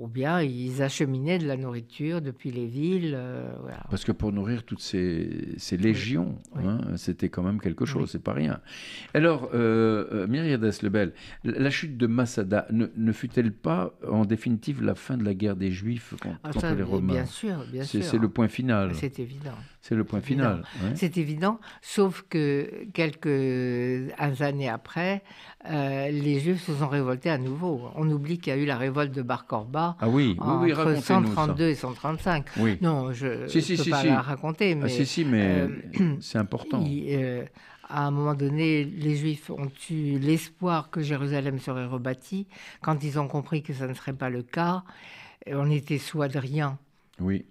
ou bien ils acheminaient de la nourriture depuis les villes. Euh, Parce que pour nourrir toutes ces, légions, hein, c'était quand même quelque chose, ce c'est pas rien. Alors, euh, euh Myriades Lebel, la chute de Massada, ne, fut-elle pas en définitive la fin de la guerre des Juifs contre, ah, contre les Romains Bien sûr, bien sûr. C'est le point final. C'est évident. C'est le point final. C'est évident, sauf que quelques années après, euh, les Juifs se sont révoltés à nouveau. On oublie qu'il y a eu la révolte de Bar Korba ah oui, oui, entre 132 et 135. Oui. Non, je ne peux pas raconter, ah, mais, si, mais euh, c'est important. Euh, à un moment donné, les Juifs ont eu l'espoir que Jérusalem serait rebâtie. Quand ils ont compris que ça ne serait pas le cas, on était soit de rien. Oui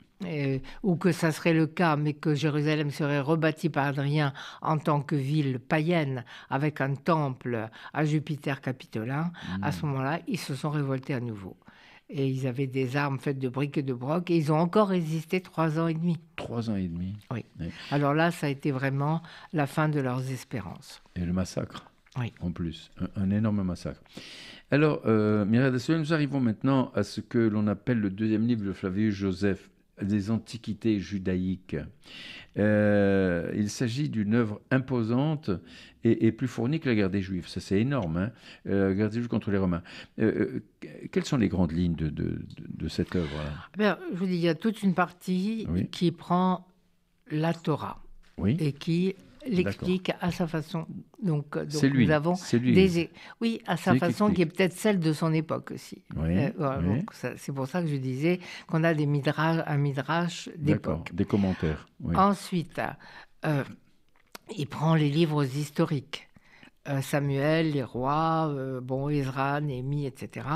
ou que ça serait le cas, mais que Jérusalem serait rebâtie par Adrien en tant que ville païenne avec un temple à Jupiter capitolin, à hmm. ce moment-là, ils se sont révoltés à nouveau. Et ils avaient des armes faites de briques et de broc, et ils ont encore résisté trois ans et demi. Trois ans et demi Oui. Alors là, ça a été vraiment la fin de leurs espérances. Et le massacre oui. En plus, un, énorme massacre. Alors, euh, nous arrivons maintenant à ce que l'on appelle le deuxième livre de Flavius Joseph, des antiquités judaïques. Euh, il s'agit d'une œuvre imposante et, plus fournie que la guerre des Juifs. Ça, c'est énorme, hein. euh, la guerre des Juifs contre les Romains. Euh, quelles sont les grandes lignes de, cette œuvre ben, Je vous dis, il y a toute une partie qui prend la Torah oui. et qui l'explique à sa façon. Donc, donc lui, nous avons oui à sa façon qui, est peut-être celle de son époque aussi. Euh, c'est pour ça que je disais qu'on a des midrash, un midrash d'époque. Des commentaires. Ensuite, euh, il prend les livres historiques. Euh, Samuel, les rois, bon, Ezra, Némi, etc.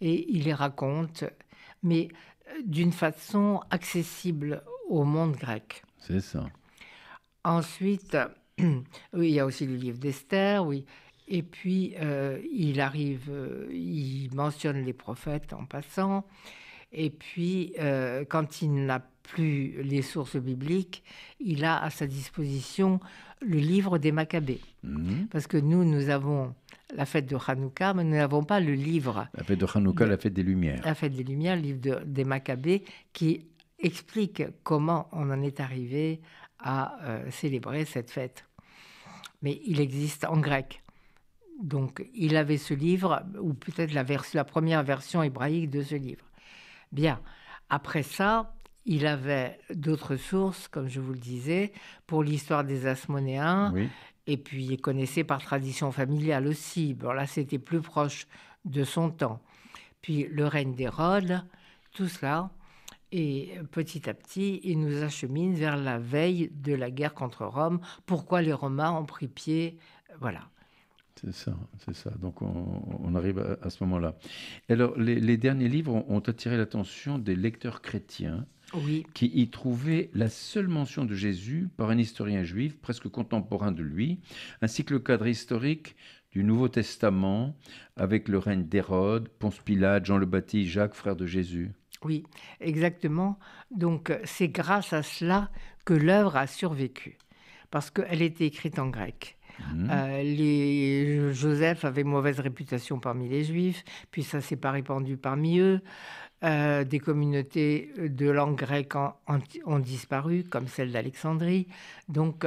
Et il les raconte, mais d'une façon accessible au monde grec. C'est ça. Ensuite, oui, il y a aussi le livre d'Esther, oui. Et puis, euh, il arrive, euh, il mentionne les prophètes en passant. Et puis, euh, quand il n'a plus les sources bibliques, il a à sa disposition le livre des Maccabées. Mhm. Parce que nous, nous avons la fête de Hanouka, mais nous n'avons pas le livre. La fête de Hanouka, la fête des Lumières. La fête des Lumières, le livre des Maccabées, qui explique comment on en est arrivé à euh, célébrer cette fête. Mais il existe en grec. Donc il avait ce livre, ou peut-être la, la, première version hébraïque de ce livre. Bien, après ça, il avait d'autres sources, comme je vous le disais, pour l'histoire des Asmonéens. Et puis il connaissait par tradition familiale aussi. Bon, là, c'était plus proche de son temps. Puis le règne d'Hérode, tout cela. Et petit à petit, il nous achemine vers la veille de la guerre contre Rome, pourquoi les Romains ont pris pied, euh, voilà. C'est ça, c'est ça. Donc on, arrive à, ce moment-là. Alors les, derniers livres ont, attiré l'attention des lecteurs chrétiens. qui y trouvaient la seule mention de Jésus par un historien juif presque contemporain de lui, ainsi que le cadre historique du Nouveau Testament avec le règne d'Hérode, Ponce Pilate, Jean le Baptiste, Jacques, frère de Jésus. Oui, exactement. Donc c'est grâce à cela que l'œuvre a survécu, parce qu'elle était écrite en grec. Mhm. Euh, les... Joseph avait mauvaise réputation parmi les Juifs, puis ça s'est pas répandu parmi eux. Euh, des communautés de langue grecque ont disparu, comme celle d'Alexandrie. Donc,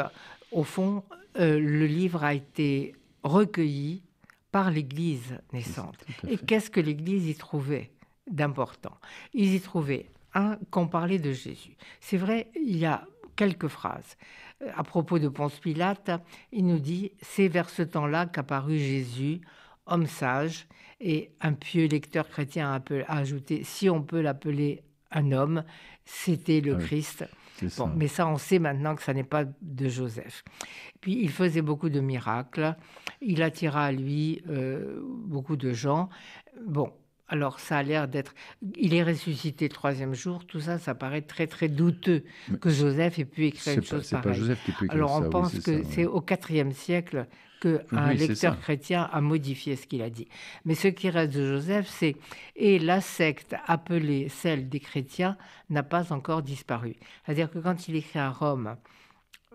au fond, euh, le livre a été recueilli par l'Église naissante. Et qu'est-ce que l'Église y trouvait d'important. Ils y trouvaient un qu'on parlait de Jésus. C'est vrai, il y a quelques phrases. Euh, à propos de Ponce Pilate, il nous dit C'est vers ce temps-là qu'apparut Jésus, homme sage, et un pieux lecteur chrétien a, ajouté Si on peut l'appeler un homme, c'était le ah Christ. mais ça, on sait maintenant que ça n'est pas de Joseph. Puis il faisait beaucoup de miracles, il attira à lui euh, beaucoup de gens. Bon, alors ça a l'air d'être... Il est ressuscité le troisième jour, tout ça, ça paraît très très douteux que Joseph ait pu écrire une chose pareille. Alors on pense que c'est au quatrième siècle qu'un un lecteur chrétien a modifié ce qu'il a dit. Mais ce qui reste de Joseph, c'est « et la secte appelée celle des chrétiens n'a pas encore disparu ». C'est-à-dire que quand il écrit à Rome,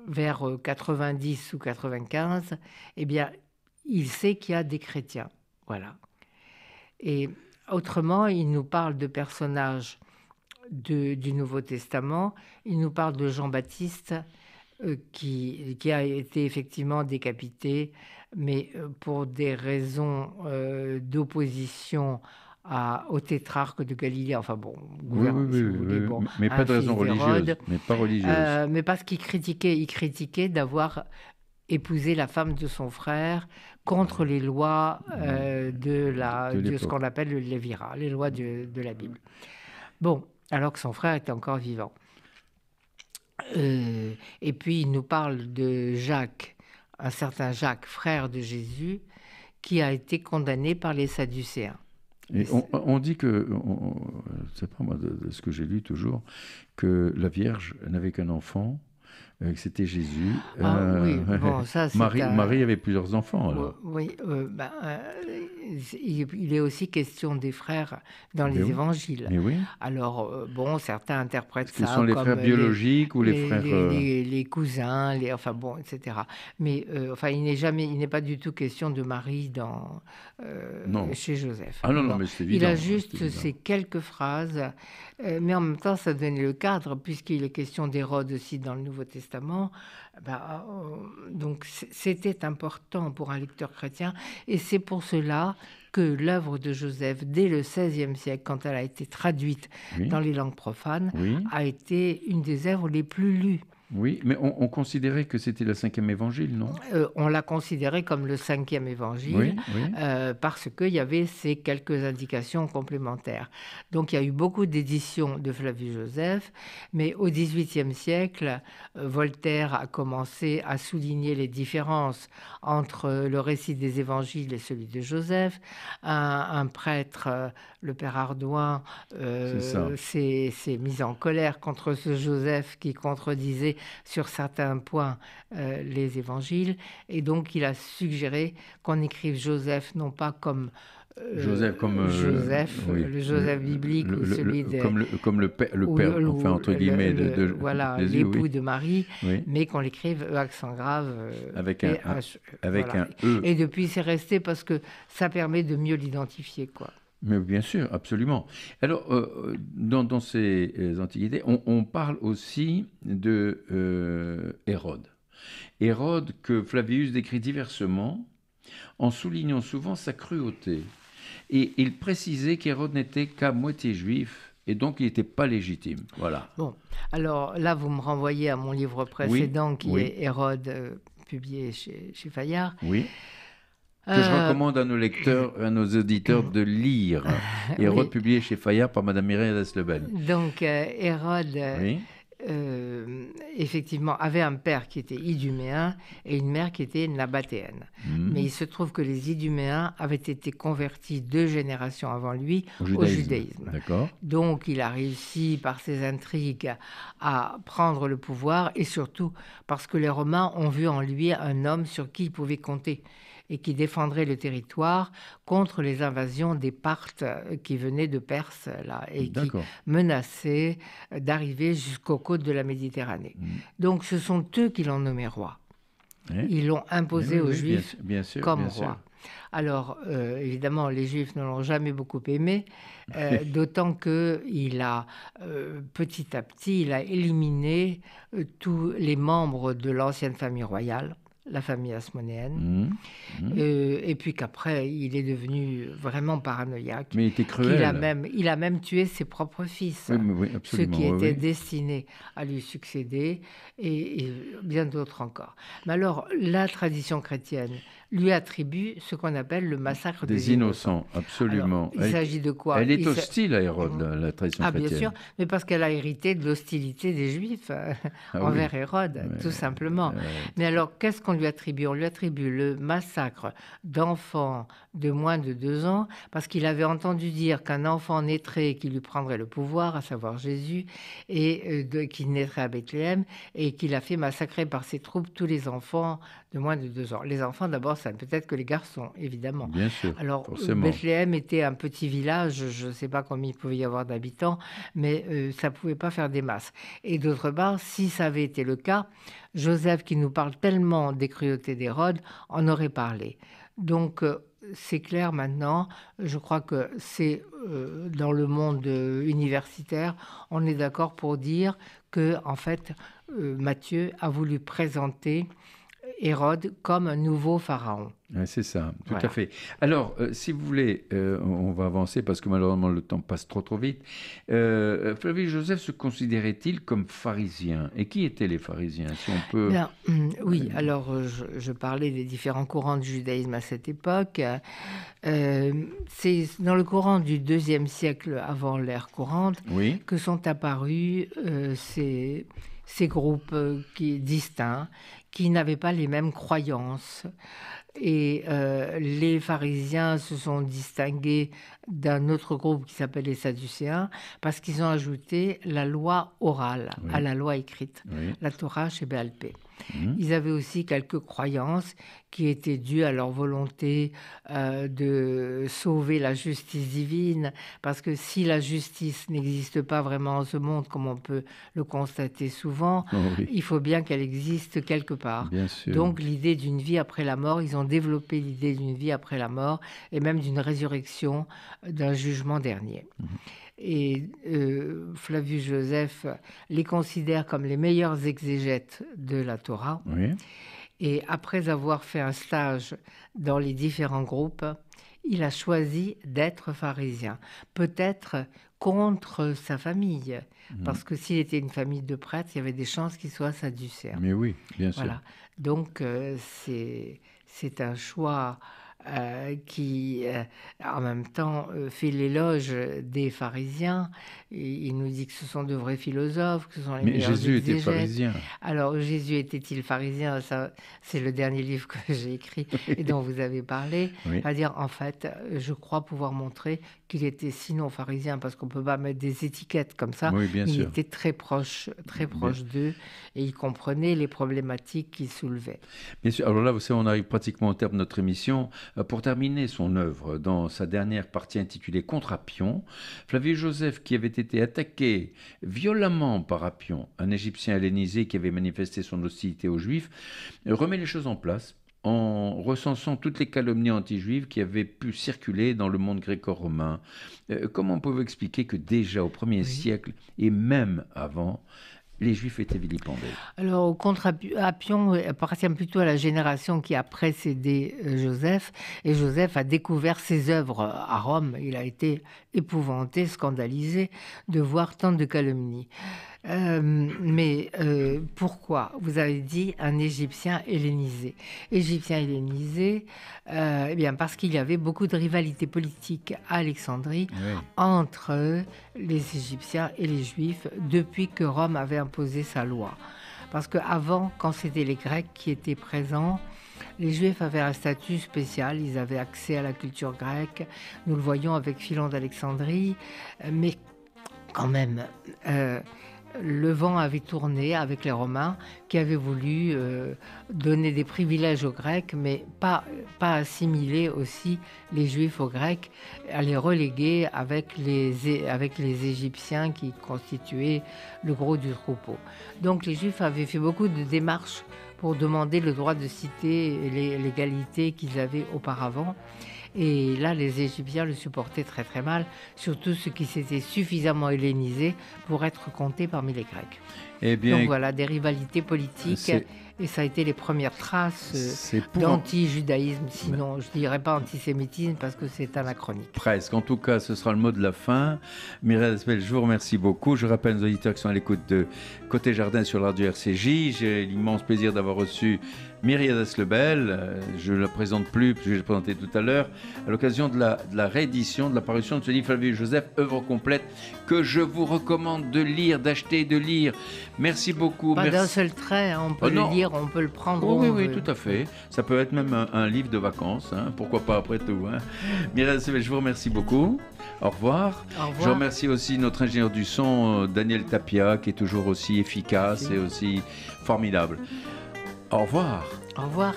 vers 90 euh, ou 95, eh bien, il sait qu'il y a des chrétiens. Voilà. Et Autrement, il nous parle de personnages du Nouveau Testament, il nous parle de Jean-Baptiste euh, qui, qui, a été effectivement décapité, mais euh, pour des raisons euh, d'opposition au tétrarque de Galilée, enfin bon, mais pas de raison religieuse, mais mais parce qu'il critiquait, il critiquait d'avoir épouser la femme de son frère contre les lois euh, de, la, de, ce qu'on appelle le Lévira, les lois de, la Bible. Bon, alors que son frère était encore vivant. Euh, et puis il nous parle de Jacques, un certain Jacques, frère de Jésus, qui a été condamné par les Sadducéens. Et on, dit que, c'est pas moi, de ce que j'ai lu toujours, que la Vierge n'avait qu'un enfant euh, c'était Jésus. Marie, avait plusieurs enfants. Oui, euh, ben, euh, il est aussi question des frères dans les évangiles. Alors, bon, certains interprètent ça. Ce sont les frères biologiques ou les, frères. Les, cousins, les, enfin bon, etc. Mais enfin, il n'est jamais, il n'est pas du tout question de Marie dans, chez Joseph. Ah Il a juste ces quelques phrases, mais en même temps, ça donne le cadre, puisqu'il est question d'Hérode aussi dans le Nouveau Testament. Bah, euh, donc c'était important pour un lecteur chrétien, et c'est pour cela que l'œuvre de Joseph, dès le XVIe siècle, quand elle a été traduite dans les langues profanes, a été une des œuvres les plus lues. Oui, mais on, considérait que c'était le cinquième évangile, non euh, On l'a considéré comme le cinquième évangile euh, parce qu'il y avait ces quelques indications complémentaires. Donc il y a eu beaucoup d'éditions de Flavius Joseph, mais au XVIIIe siècle, euh, Voltaire a commencé à souligner les différences entre le récit des évangiles et celui de Joseph. Un, prêtre, le père Ardouin, s'est mis en colère contre ce Joseph qui contredisait sur certains points euh, les évangiles. Et donc, il a suggéré qu'on écrive Joseph non pas comme euh, Joseph comme euh, Joseph, le Joseph biblique ou celui de, comme le le père, enfin entre guillemets de, voilà l'époux de Marie, mais qu'on l'écrive accent grave avec un, avec un e. Et depuis c'est resté parce que ça permet de mieux l'identifier quoi. Mais bien sûr, absolument. Alors, euh, dans, ces euh, antiquités, on, parle aussi de euh, Hérode. Hérode que Flavius décrit diversement en soulignant souvent sa cruauté. Et il précisait qu'Hérode n'était qu'à moitié juif et donc il n'était pas légitime. Voilà. Bon, alors là, vous me renvoyez à mon livre précédent qui est Hérode, publié chez, chez Fayard. Oui que je euh, recommande à nos lecteurs, à nos auditeurs de lire. Hérode, publié chez Fayard par Madame Mireille Adès-Lebel Donc, euh, Hérode, euh, effectivement, avait un père qui était iduméen et une mère qui était nabatéenne. Hmm. Mais il se trouve que les iduméens avaient été convertis deux générations avant lui au judaïsme. Donc, il a réussi par ses intrigues à prendre le pouvoir et surtout parce que les Romains ont vu en lui un homme sur qui ils pouvaient compter et qui défendrait le territoire contre les invasions des Parthes euh, qui venaient de Perse là, et qui menaçaient d'arriver jusqu'aux côtes de la Méditerranée. Mm. Donc ce sont eux qui l'ont nommé roi. Eh Ils l'ont imposé aux Juifs bien, sûr, comme roi. Alors, euh, évidemment, les Juifs ne l'ont jamais beaucoup aimé, euh, d'autant d'autant il a, petit à petit, il a éliminé tous les membres de l'ancienne famille royale la famille asmonéenne. Mmh. Mmh. Euh, et puis qu'après, il est devenu vraiment paranoïaque. Mais il était cruel. Il a même, il a même tué ses propres fils, ceux qui étaient destinés à lui succéder, et bien d'autres encore. Mais alors, la tradition chrétienne lui attribue ce qu'on appelle le massacre des, innocents. Absolument. il s'agit de quoi Elle est hostile à Hérode, la, trahison tradition ah, Bien sûr, mais parce qu'elle a hérité de l'hostilité des Juifs euh, ah envers Hérode, tout simplement. Mais alors, qu'est-ce qu'on lui attribue On lui attribue le massacre d'enfants de moins de deux ans parce qu'il avait entendu dire qu'un enfant naîtrait qui lui prendrait le pouvoir, à savoir Jésus, et euh, qu'il naîtrait à Bethléem, et qu'il a fait massacrer par ses troupes tous les enfants de moins de deux ans. Les enfants, d'abord, ça peut être que les garçons, évidemment. Bien sûr. Alors, Bethléem était un petit village, je ne sais pas combien il pouvait y avoir d'habitants, mais euh, ça ne pouvait pas faire des masses. Et d'autre part, si ça avait été le cas, Joseph, qui nous parle tellement des cruautés d'Hérode, en aurait parlé. Donc, euh, c'est clair maintenant. Je crois que c'est euh, dans le monde universitaire, on est d'accord pour dire que, en fait, Mathieu a voulu présenter Hérode comme un nouveau pharaon. c'est ça, tout à fait. Alors, euh, si vous voulez, euh, on va avancer parce que malheureusement le temps passe trop trop vite. Euh, Flavius Joseph se considérait-il comme pharisien Et qui étaient les pharisiens si on peut... Hum, oui, alors je, parlais des différents courants du judaïsme à cette époque. c'est dans le courant du deuxième siècle avant l'ère courante que sont apparus ces, ces groupes qui distincts qui n'avaient pas les mêmes croyances. Et euh, les pharisiens se sont distingués d'un autre groupe qui s'appelle les Sadducéens parce qu'ils ont ajouté la loi orale à la loi écrite, la Torah chez BalP. Mhm. Ils avaient aussi quelques croyances qui étaient dues à leur volonté euh, de sauver la justice divine, parce que si la justice n'existe pas vraiment en ce monde, comme on peut le constater souvent, oh il faut bien qu'elle existe quelque part. Donc l'idée d'une vie après la mort, ils ont développé l'idée d'une vie après la mort et même d'une résurrection euh, d'un jugement dernier. Mhm et euh, Flavius Joseph les considère comme les meilleurs exégètes de la Torah. Et après avoir fait un stage dans les différents groupes, il a choisi d'être pharisien, peut-être contre sa famille, mhm. parce que s'il était une famille de prêtres, il y avait des chances qu'il soit saducère. Mais oui, bien sûr. Donc euh, c'est un choix euh, qui euh, en même temps euh, fait l'éloge des pharisiens. Il, il nous dit que ce sont de vrais philosophes, que ce sont les Mais Jésus était pharisien. Alors Jésus était-il pharisien Ça, c'est le dernier livre que j'ai écrit et dont vous avez parlé. À dire, en fait, je crois pouvoir montrer qu'il était sinon pharisien parce qu'on peut pas mettre des étiquettes comme ça. bien il était très proche, très proche d'eux et il comprenait les problématiques qu'il soulevaient. Bien sûr. Alors là, vous savez, on arrive pratiquement au terme de notre émission. Euh, pour terminer son œuvre dans sa dernière partie intitulée Contre Apion », Flavius Joseph, qui avait été attaqué violemment par Appion, un Égyptien hellénisé qui avait manifesté son hostilité aux Juifs, euh, remet les choses en place en recensant toutes les calomnies anti-juives qui avaient pu circuler dans le monde gréco-romain. Euh, comment pouvez-vous expliquer que déjà au 1er siècle, et même avant, les Juifs étaient vilipendés. Alors, au contraire, Appion euh, appartient plutôt à la génération qui a précédé euh, Joseph. Et Joseph a découvert ses œuvres euh, à Rome. Il a été épouvanté, scandalisé de voir tant de calomnies. Euh, mais euh, pourquoi Vous avez dit un Égyptien hellénisé. Égyptien hellénisé, euh, eh bien parce qu'il y avait beaucoup de rivalités politiques à Alexandrie entre les Égyptiens et les Juifs depuis que Rome avait imposé sa loi. Parce qu'avant, quand c'était les Grecs qui étaient présents, les Juifs avaient un statut spécial, ils avaient accès à la culture grecque, nous le voyons avec Philon d'Alexandrie, euh, mais quand même, le vent avait tourné avec les Romains qui avaient voulu euh, donner des privilèges aux Grecs, mais pas, assimiler aussi les Juifs aux Grecs, à les reléguer avec les, avec les Égyptiens qui constituaient le gros du troupeau. Donc les Juifs avaient fait beaucoup de démarches pour demander le droit de cité et l'égalité qu'ils avaient auparavant. Et là, les Égyptiens le supportaient très très mal, surtout ceux qui s'étaient suffisamment hellénisés pour être comptés parmi les Grecs. Eh bien, Donc voilà, des rivalités politiques. Et ça a été les premières traces euh, d'anti-judaïsme, sinon je ne dirais pas antisémitisme parce que c'est anachronique. Presque. En tout cas, ce sera le mot de la fin. Mireille Aspel, je vous remercie beaucoup. Je rappelle aux auditeurs qui sont à l'écoute de Côté Jardin sur l'art du RCJ. J'ai l'immense plaisir d'avoir reçu Myriad Lebel, euh, je ne la présente plus, puisque je l'ai présentée tout à l'heure, à l'occasion de la, réédition, de la parution de ce livre Flavio Joseph, œuvre complète, que je vous recommande de lire, d'acheter, de lire. Merci beaucoup. Pas d'un seul trait, hein, on peut oh le lire, on peut le prendre. oui, oui, tout à fait. Ça peut être même un, livre de vacances, hein, pourquoi pas après tout. Hein. Myriad Aslebel, je vous remercie beaucoup. Au revoir. Je remercie aussi notre ingénieur du son, euh, Daniel Tapia, qui est toujours aussi efficace et aussi formidable. Au revoir. Au revoir.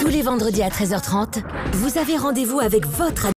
Tous les vendredis à 13h30, vous avez rendez-vous avec votre